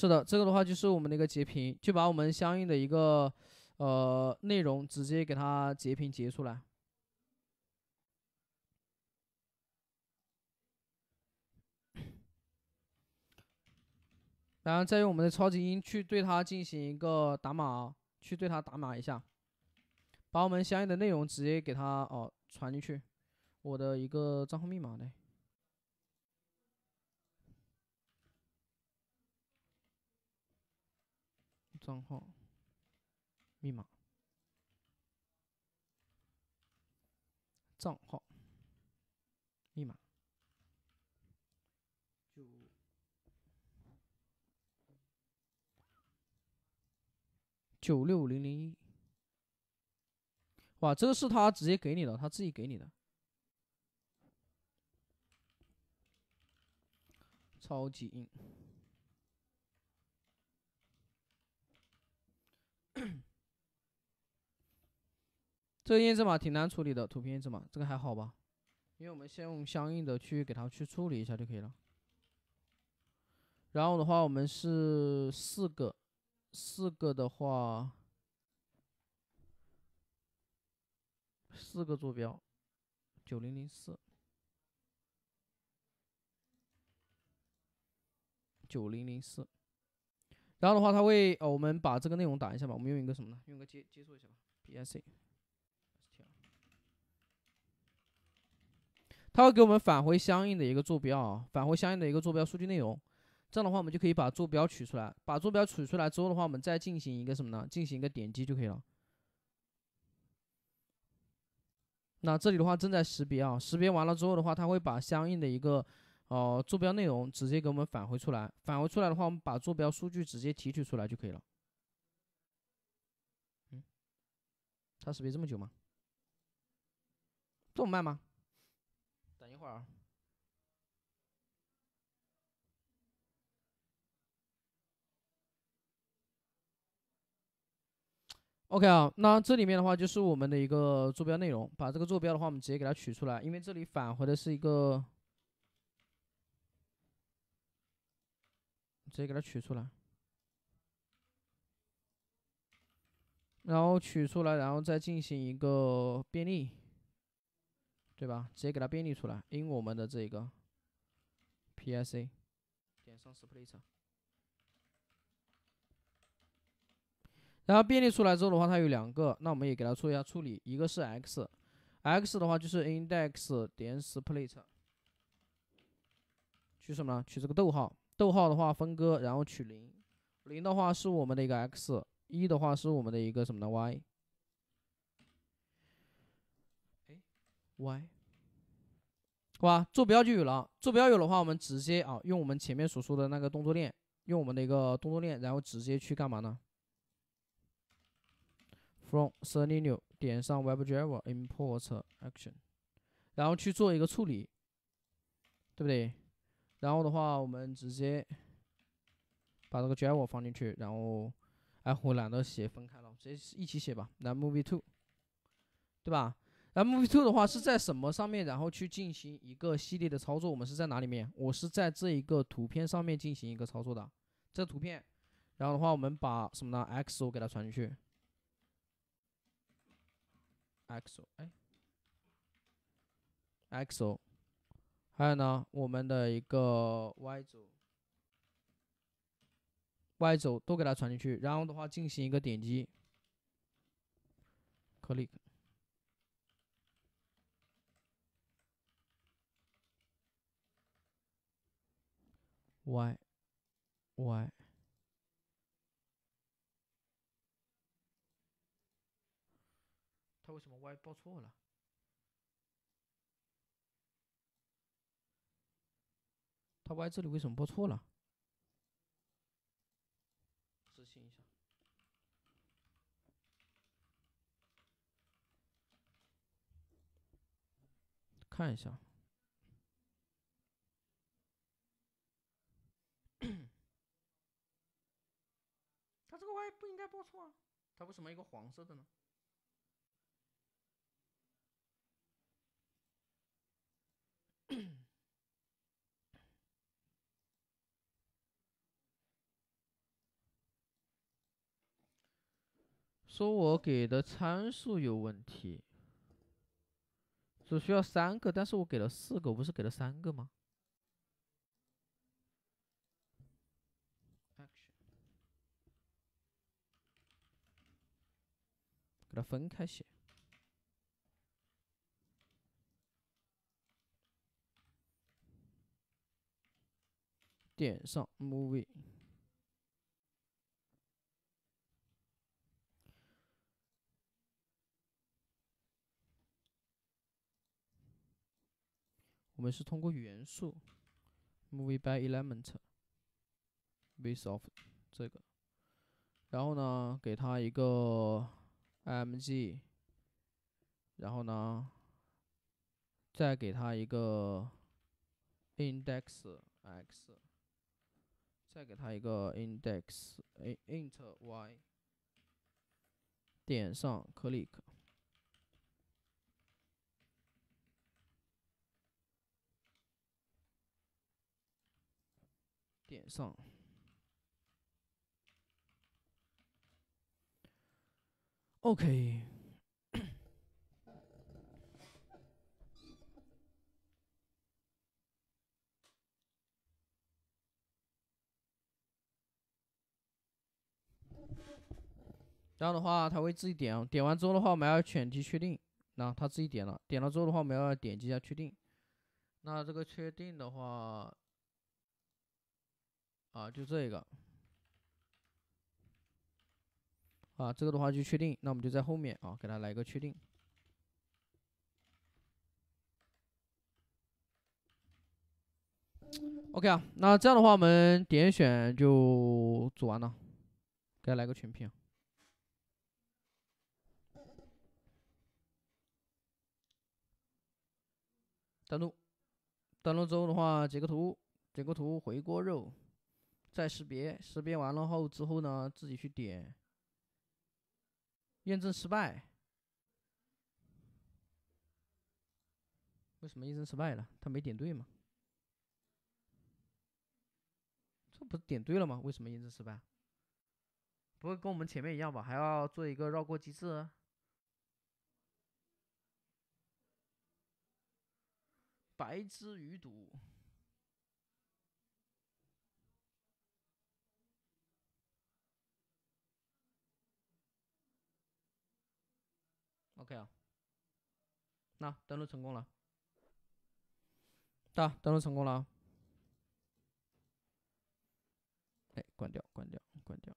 是的，这个的话就是我们的一个截屏，就把我们相应的一个呃内容直接给它截屏截出来，<coughs> 然后再用我们的超级音去对它进行一个打码，去对它打码一下，把我们相应的内容直接给它哦传进去，我的一个账号密码呢。账号、密码、账号、密码，九九六零零一。哇，这个是他直接给你的，他自己给你的，超级硬。这个验证码挺难处理的，图片验证码，这个还好吧？因为我们先用相应的去给它去处理一下就可以了。然后的话，我们是四个，四个的话，四个坐标，九零零四，九零零四。然后的话，它会，呃，我们把这个内容打一下吧。我们用一个什么呢？用个接接触一下吧，B s C。它会给我们返回相应的一个坐标啊，返回相应的一个坐标数据内容。这样的话，我们就可以把坐标取出来。把坐标取出来之后的话，我们再进行一个什么呢？进行一个点击就可以了。那这里的话正在识别啊，识别完了之后的话，它会把相应的一个呃坐标内容直接给我们返回出来。返回出来的话，我们把坐标数据直接提取出来就可以了。嗯，它识别这么久吗？这么慢吗？OK 啊，那这里面的话就是我们的一个坐标内容。把这个坐标的话，我们直接给它取出来，因为这里返回的是一个，直接给它取出来，然后取出来，然后再进行一个便利。对吧？直接给它编译出来，因我们的这个 PIC 点上 split，然后编译出来之后的话，它有两个，那我们也给它做一下处理。一个是 x，x 的话就是 index 点 split 取什么？取这个逗号，逗号的话分割，然后取零，零的话是我们的一个 x，一的话是我们的一个什么呢？y，y 好吧，坐标就有了。坐标有的话，我们直接啊，用我们前面所说的那个动作链，用我们的一个动作链，然后直接去干嘛呢？From s e l n i u 点上 WebDriver import Action，然后去做一个处理，对不对？然后的话，我们直接把这个 Java 放进去，然后哎，我懒得写分开了，直接一起写吧。来，Move i to，w 对吧？M V Two 的话是在什么上面，然后去进行一个系列的操作？我们是在哪里面？我是在这一个图片上面进行一个操作的，这图片，然后的话，我们把什么呢？X o 给它传进去，X o 哎，X o 还有呢，我们的一个 Y 轴，Y 轴都给它传进去，然后的话进行一个点击，c l i c k y，y，他为什么 y 报错了？他 y 这里为什么报错了？执行一下，看一下。不应该报错啊？它为什么一个黄色的呢？<clears throat> 说我给的参数有问题，只需要三个，但是我给了四个，不是给了三个吗？把它分开写。点上 movie，我们是通过元素 movie by element，base of 这个，然后呢，给它一个。img，然后呢，再给它一个 index x，再给它一个 index int y，点上 click，点上。OK，这样的话，他会自己点，点完之后的话，我们要选击确定。那他自己点了，点了之后的话，我们要点击一下确定。那这个确定的话，啊，就这个。啊，这个的话就确定，那我们就在后面啊，给他来一个确定。OK 啊，那这样的话我们点选就做完了，给它来个全屏。登录，登录之后的话，截个图，截个图，回锅肉，再识别，识别完了后之后呢，自己去点。验证失败，为什么验证失败了？他没点对吗？这不是点对了吗？为什么验证失败？不会跟我们前面一样吧？还要做一个绕过机制？白之鱼毒。啊，登录成功了。啊，登录成功了啊。哎，关掉，关掉，关掉。